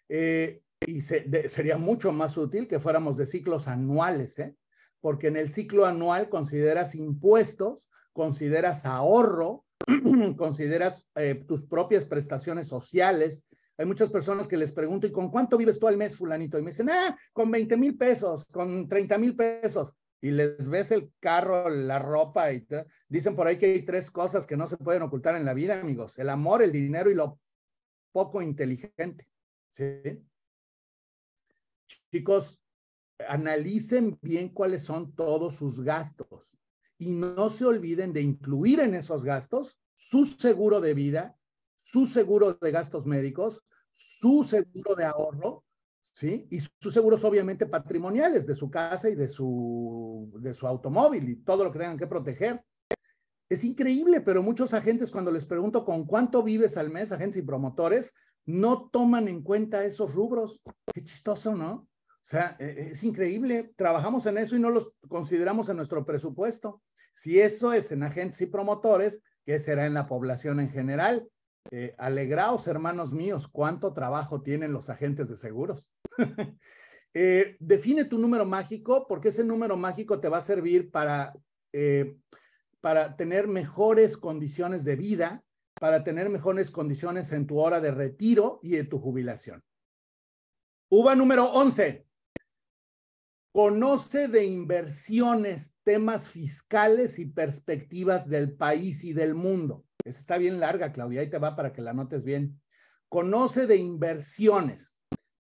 [SPEAKER 2] Eh, y sería mucho más útil que fuéramos de ciclos anuales, ¿eh? porque en el ciclo anual consideras impuestos, consideras ahorro, (clears throat) consideras eh, tus propias prestaciones sociales. Hay muchas personas que les pregunto, ¿y con cuánto vives tú al mes, fulanito? Y me dicen, ah, con 20 mil pesos, con 30 mil pesos. Y les ves el carro, la ropa y dicen por ahí que hay tres cosas que no se pueden ocultar en la vida, amigos. El amor, el dinero y lo poco inteligente. ¿sí? Chicos, analicen bien cuáles son todos sus gastos y no se olviden de incluir en esos gastos su seguro de vida, su seguro de gastos médicos, su seguro de ahorro, ¿sí? Y sus seguros obviamente patrimoniales de su casa y de su, de su automóvil y todo lo que tengan que proteger. Es increíble, pero muchos agentes cuando les pregunto con cuánto vives al mes, agentes y promotores, no toman en cuenta esos rubros. Qué chistoso, ¿no? sea, e, e, es increíble, trabajamos en eso y no los consideramos en nuestro presupuesto. Si eso es en agentes y promotores, ¿qué será en la población en general? Eh, alegraos, hermanos míos, cuánto trabajo tienen los agentes de seguros. (laughs) Eh, define tu número mágico porque ese número mágico te va a servir para, eh, para tener mejores condiciones de vida, para tener mejores condiciones en tu hora de retiro y en tu jubilación. Uva número 11 conoce de inversiones, temas fiscales y perspectivas del país y del mundo. está bien larga, Claudia, ahí te va para que la notes bien. Conoce de inversiones,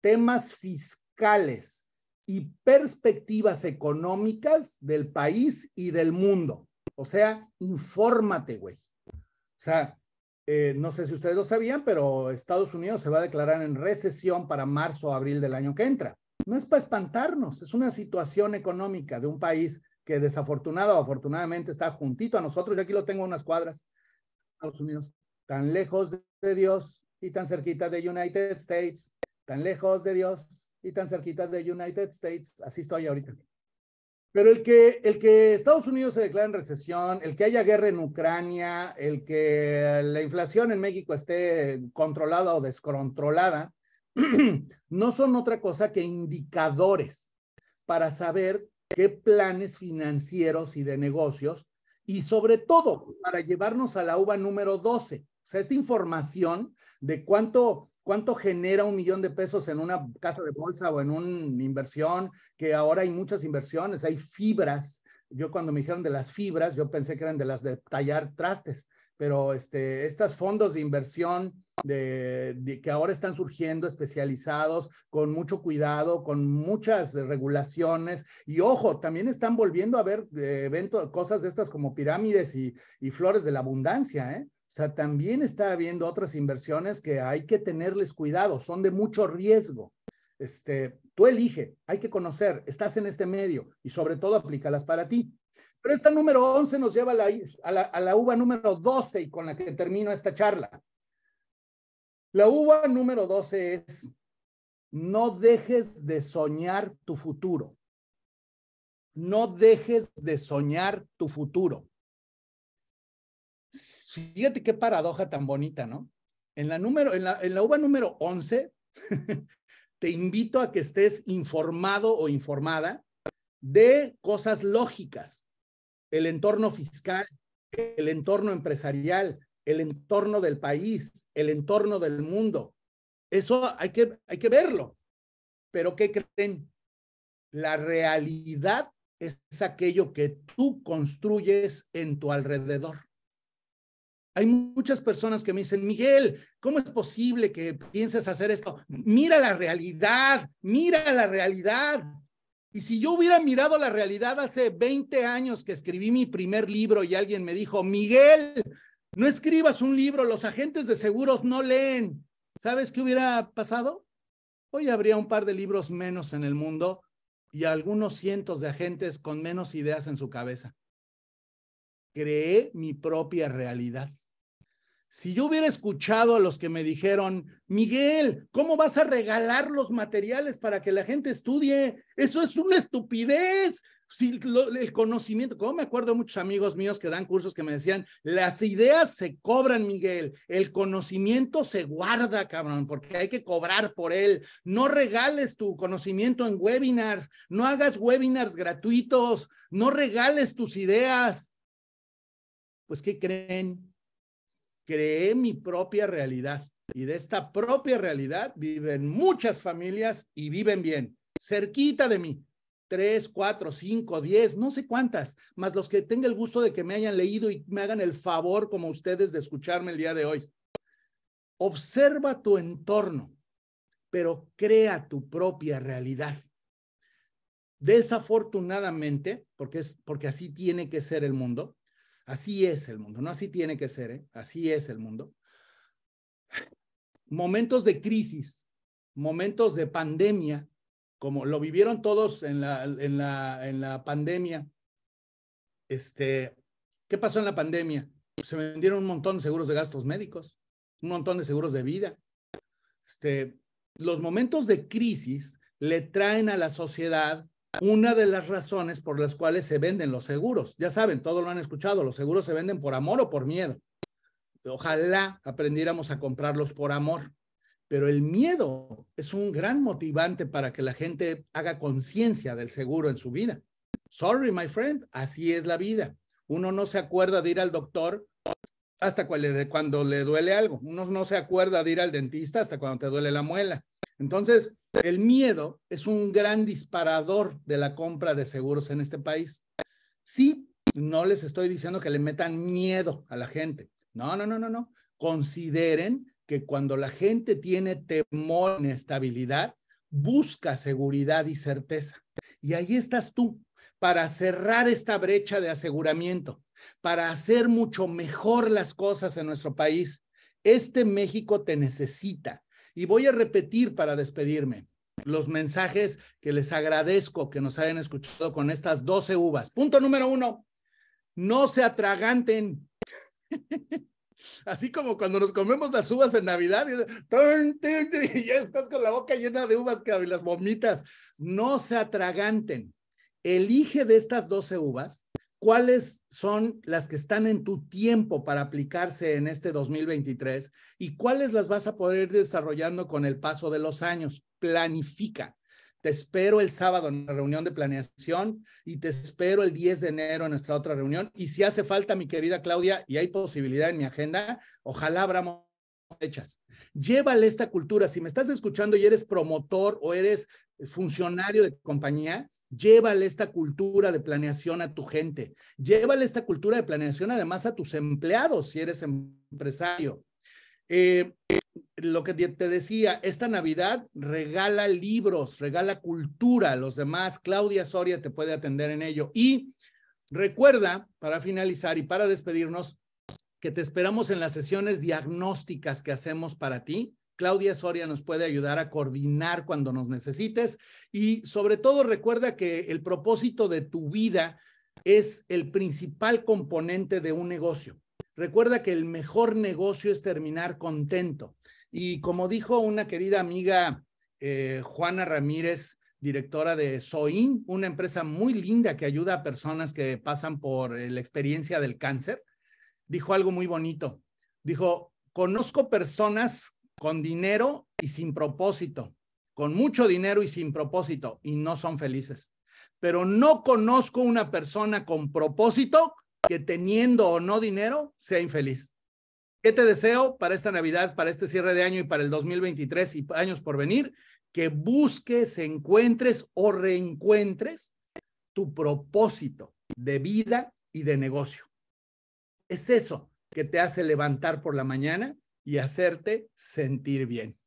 [SPEAKER 2] temas fiscales y perspectivas económicas del país y del mundo. O sea, infórmate, güey. O sea, eh, no sé si ustedes lo sabían, pero Estados Unidos se va a declarar en recesión para marzo o abril del año que entra no es para espantarnos, es una situación económica de un país que desafortunado o afortunadamente está juntito a nosotros. Yo aquí lo tengo unas cuadras, Estados Unidos, tan lejos de Dios y tan cerquita de United States, tan lejos de Dios y tan cerquita de United States. Así estoy ahorita. Pero el que, el que Estados Unidos se declare en recesión, el que haya guerra en Ucrania, el que la inflación en México esté controlada o descontrolada, (clears throat) no son otra cosa que indicadores para saber qué planes financieros y de negocios y sobre todo para llevarnos a la uva número 12. O sea, esta información de cuánto, cuánto genera un millón de pesos en una casa de bolsa o en una inversión, que ahora hay muchas inversiones, hay fibras. Yo cuando me dijeron de las fibras, yo pensé que eran de las de tallar trastes, pero este, estos fondos de inversión de, que ahora están surgiendo especializados con mucho cuidado, con muchas regulaciones y ojo, también están volviendo a ver eh, cosas de estas como pirámides y, flores de la abundancia, ¿eh? O sea, también está habiendo otras inversiones que hay que tenerles cuidado, son de mucho riesgo. Este, tú elige, hay que conocer, estás en este medio y sobre todo aplícalas para ti. Pero esta número 11 nos lleva a la, uva número 12 y con la que termino esta charla. La uva número 12 es, no dejes de soñar tu futuro. No dejes de soñar tu futuro. Fíjate qué paradoja tan bonita, ¿no? En la, número, en la uva número 11, (laughs) te invito a que estés informado o informada de cosas lógicas, el entorno fiscal, el entorno empresarial, el entorno del país, el entorno del mundo. Eso hay que, hay que verlo. Pero ¿qué creen? La realidad es aquello que tú construyes en tu alrededor. Hay muchas personas que me dicen, Miguel, ¿cómo es posible que pienses hacer esto? Mira la realidad, mira la realidad. Y si yo hubiera mirado la realidad hace 20 años que escribí mi primer libro y alguien me dijo, Miguel, no escribas un libro, los agentes de seguros no leen, ¿sabes qué hubiera pasado? Hoy habría un par de libros menos en el mundo y algunos cientos de agentes con menos ideas en su cabeza. Creé mi propia realidad. Si yo hubiera escuchado a los que me dijeron, Miguel, ¿cómo vas a regalar los materiales para que la gente estudie? Eso es una estupidez. Si el conocimiento, como me acuerdo de muchos amigos míos que dan cursos que me decían, las ideas se cobran, Miguel, el conocimiento se guarda, cabrón, porque hay que cobrar por él. No regales tu conocimiento en webinars, no hagas webinars gratuitos, no regales tus ideas. Pues, ¿qué creen? creé mi propia realidad y de esta propia realidad viven muchas familias y viven bien, cerquita de mí, tres, cuatro, cinco, diez, no sé cuántas, más los que tenga el gusto de que me hayan leído y me hagan el favor como ustedes de escucharme el día de hoy. Observa tu entorno, pero crea tu propia realidad. Desafortunadamente, porque, es, porque así tiene que ser el mundo, Así es el mundo, no así tiene que ser, ¿eh? así es el mundo. Momentos de crisis, momentos de pandemia, como lo vivieron todos en la, en la, en la pandemia. Este, ¿Qué pasó en la pandemia? Se vendieron un montón de seguros de gastos médicos, un montón de seguros de vida. Este, los momentos de crisis le traen a la sociedad una de las razones por las cuales se venden los seguros. Ya saben, todos lo han escuchado, los seguros se venden por amor o por miedo. Ojalá aprendiéramos a comprarlos por amor, pero el miedo es un gran motivante para que la gente haga conciencia del seguro en su vida. Sorry, my friend, así es la vida. Uno no se acuerda de ir al doctor hasta cuando le duele algo. Uno no se acuerda de ir al dentista hasta cuando te duele la muela. Entonces, el miedo es un gran disparador de la compra de seguros en este país. Sí, no les estoy diciendo que le metan miedo a la gente. No, no, no, no, no. Consideren que cuando la gente tiene temor, inestabilidad, busca seguridad y certeza. Y ahí estás tú para cerrar esta brecha de aseguramiento, para hacer mucho mejor las cosas en nuestro país. Este México te necesita y voy a repetir para despedirme los mensajes que les agradezco que nos hayan escuchado con estas 12 uvas. Punto número uno, no se atraganten. Así como cuando nos comemos las uvas en Navidad y, estás con la boca llena de uvas y las vomitas. No se atraganten. Elige de estas 12 uvas cuáles son las que están en tu tiempo para aplicarse en este 2023 y cuáles las vas a poder ir desarrollando con el paso de los años. Planifica. Te espero el sábado en la reunión de planeación y te espero el 10 de enero en nuestra otra reunión. Y si hace falta, mi querida Claudia, y hay posibilidad en mi agenda, ojalá abramos fechas. Llévale esta cultura. Si me estás escuchando y eres promotor o eres funcionario de compañía, Llévale esta cultura de planeación a tu gente. Llévale esta cultura de planeación además a tus empleados si eres empresario. Eh, lo que te decía, esta Navidad regala libros, regala cultura a los demás. Claudia Soria te puede atender en ello. Y recuerda, para finalizar y para despedirnos, que te esperamos en las sesiones diagnósticas que hacemos para ti Claudia Soria nos puede ayudar a coordinar cuando nos necesites y sobre todo recuerda que el propósito de tu vida es el principal componente de un negocio. Recuerda que el mejor negocio es terminar contento. Y como dijo una querida amiga eh, Juana Ramírez, directora de Soin, una empresa muy linda que ayuda a personas que pasan por eh, la experiencia del cáncer, dijo algo muy bonito. Dijo, conozco personas con dinero y sin propósito, con mucho dinero y sin propósito, y no son felices. Pero no conozco una persona con propósito que teniendo o no dinero sea infeliz. ¿Qué te deseo para esta Navidad, para este cierre de año y para el 2023 y años por venir? Que busques, encuentres o reencuentres tu propósito de vida y de negocio. Es eso que te hace levantar por la mañana y hacerte sentir bien.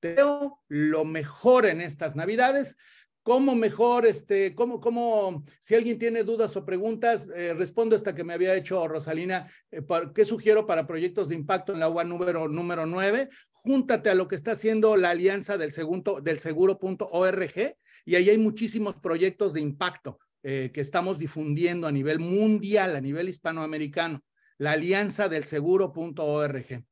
[SPEAKER 2] Te veo lo mejor en estas Navidades. ¿Cómo mejor, este, cómo, si alguien tiene dudas o preguntas, eh, respondo esta que me había hecho Rosalina, eh, ¿qué sugiero para proyectos de impacto en la agua número, número 9? Júntate a lo que está haciendo la alianza del, segundo, del seguro.org y ahí hay muchísimos proyectos de impacto eh, que estamos difundiendo a nivel mundial, a nivel hispanoamericano, la alianza del seguro.org.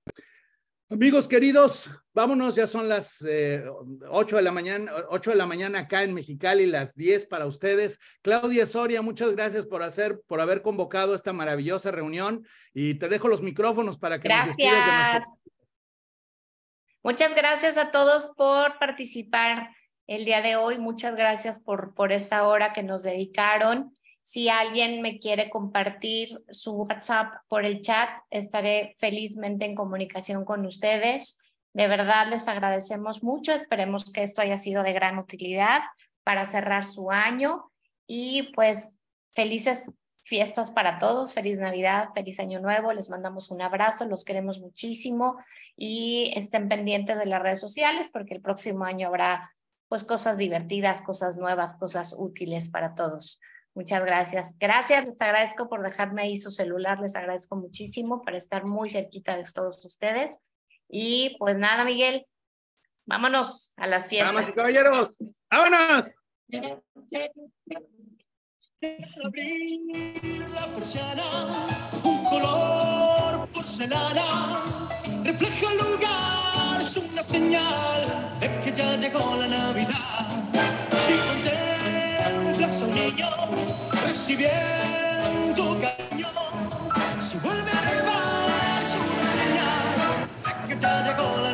[SPEAKER 2] Amigos queridos, vámonos, ya son las eh, ocho 8 de la mañana, de la mañana acá en Mexicali, las 10 para ustedes. Claudia Soria, muchas gracias por hacer, por haber convocado esta maravillosa reunión y te dejo los micrófonos para que nos despidas de Muchas gracias a todos por participar el día de hoy. Muchas gracias por, por esta hora que nos dedicaron. Si alguien me quiere compartir su WhatsApp por el chat,
[SPEAKER 1] estaré felizmente en comunicación con ustedes. De verdad les agradecemos
[SPEAKER 2] mucho. Esperemos que esto haya sido de gran utilidad para cerrar su año y pues felices fiestas para todos, feliz Navidad, feliz Año Nuevo, les mandamos un abrazo, los queremos muchísimo y estén pendientes de las redes sociales porque el próximo año habrá pues cosas divertidas, cosas nuevas, cosas útiles para
[SPEAKER 1] todos. Muchas gracias. Gracias, les agradezco por dejarme ahí su celular, les agradezco muchísimo para estar muy cerquita de todos ustedes. Y pues nada, Miguel, vámonos a las fiestas. vámonos caballeros, vámonos. un color porcelana, refleja el lugar, es una señal de que ya llegó la Navidad que yo, recibiendo cariño, se vuelve a elevar su señal que ya llegó la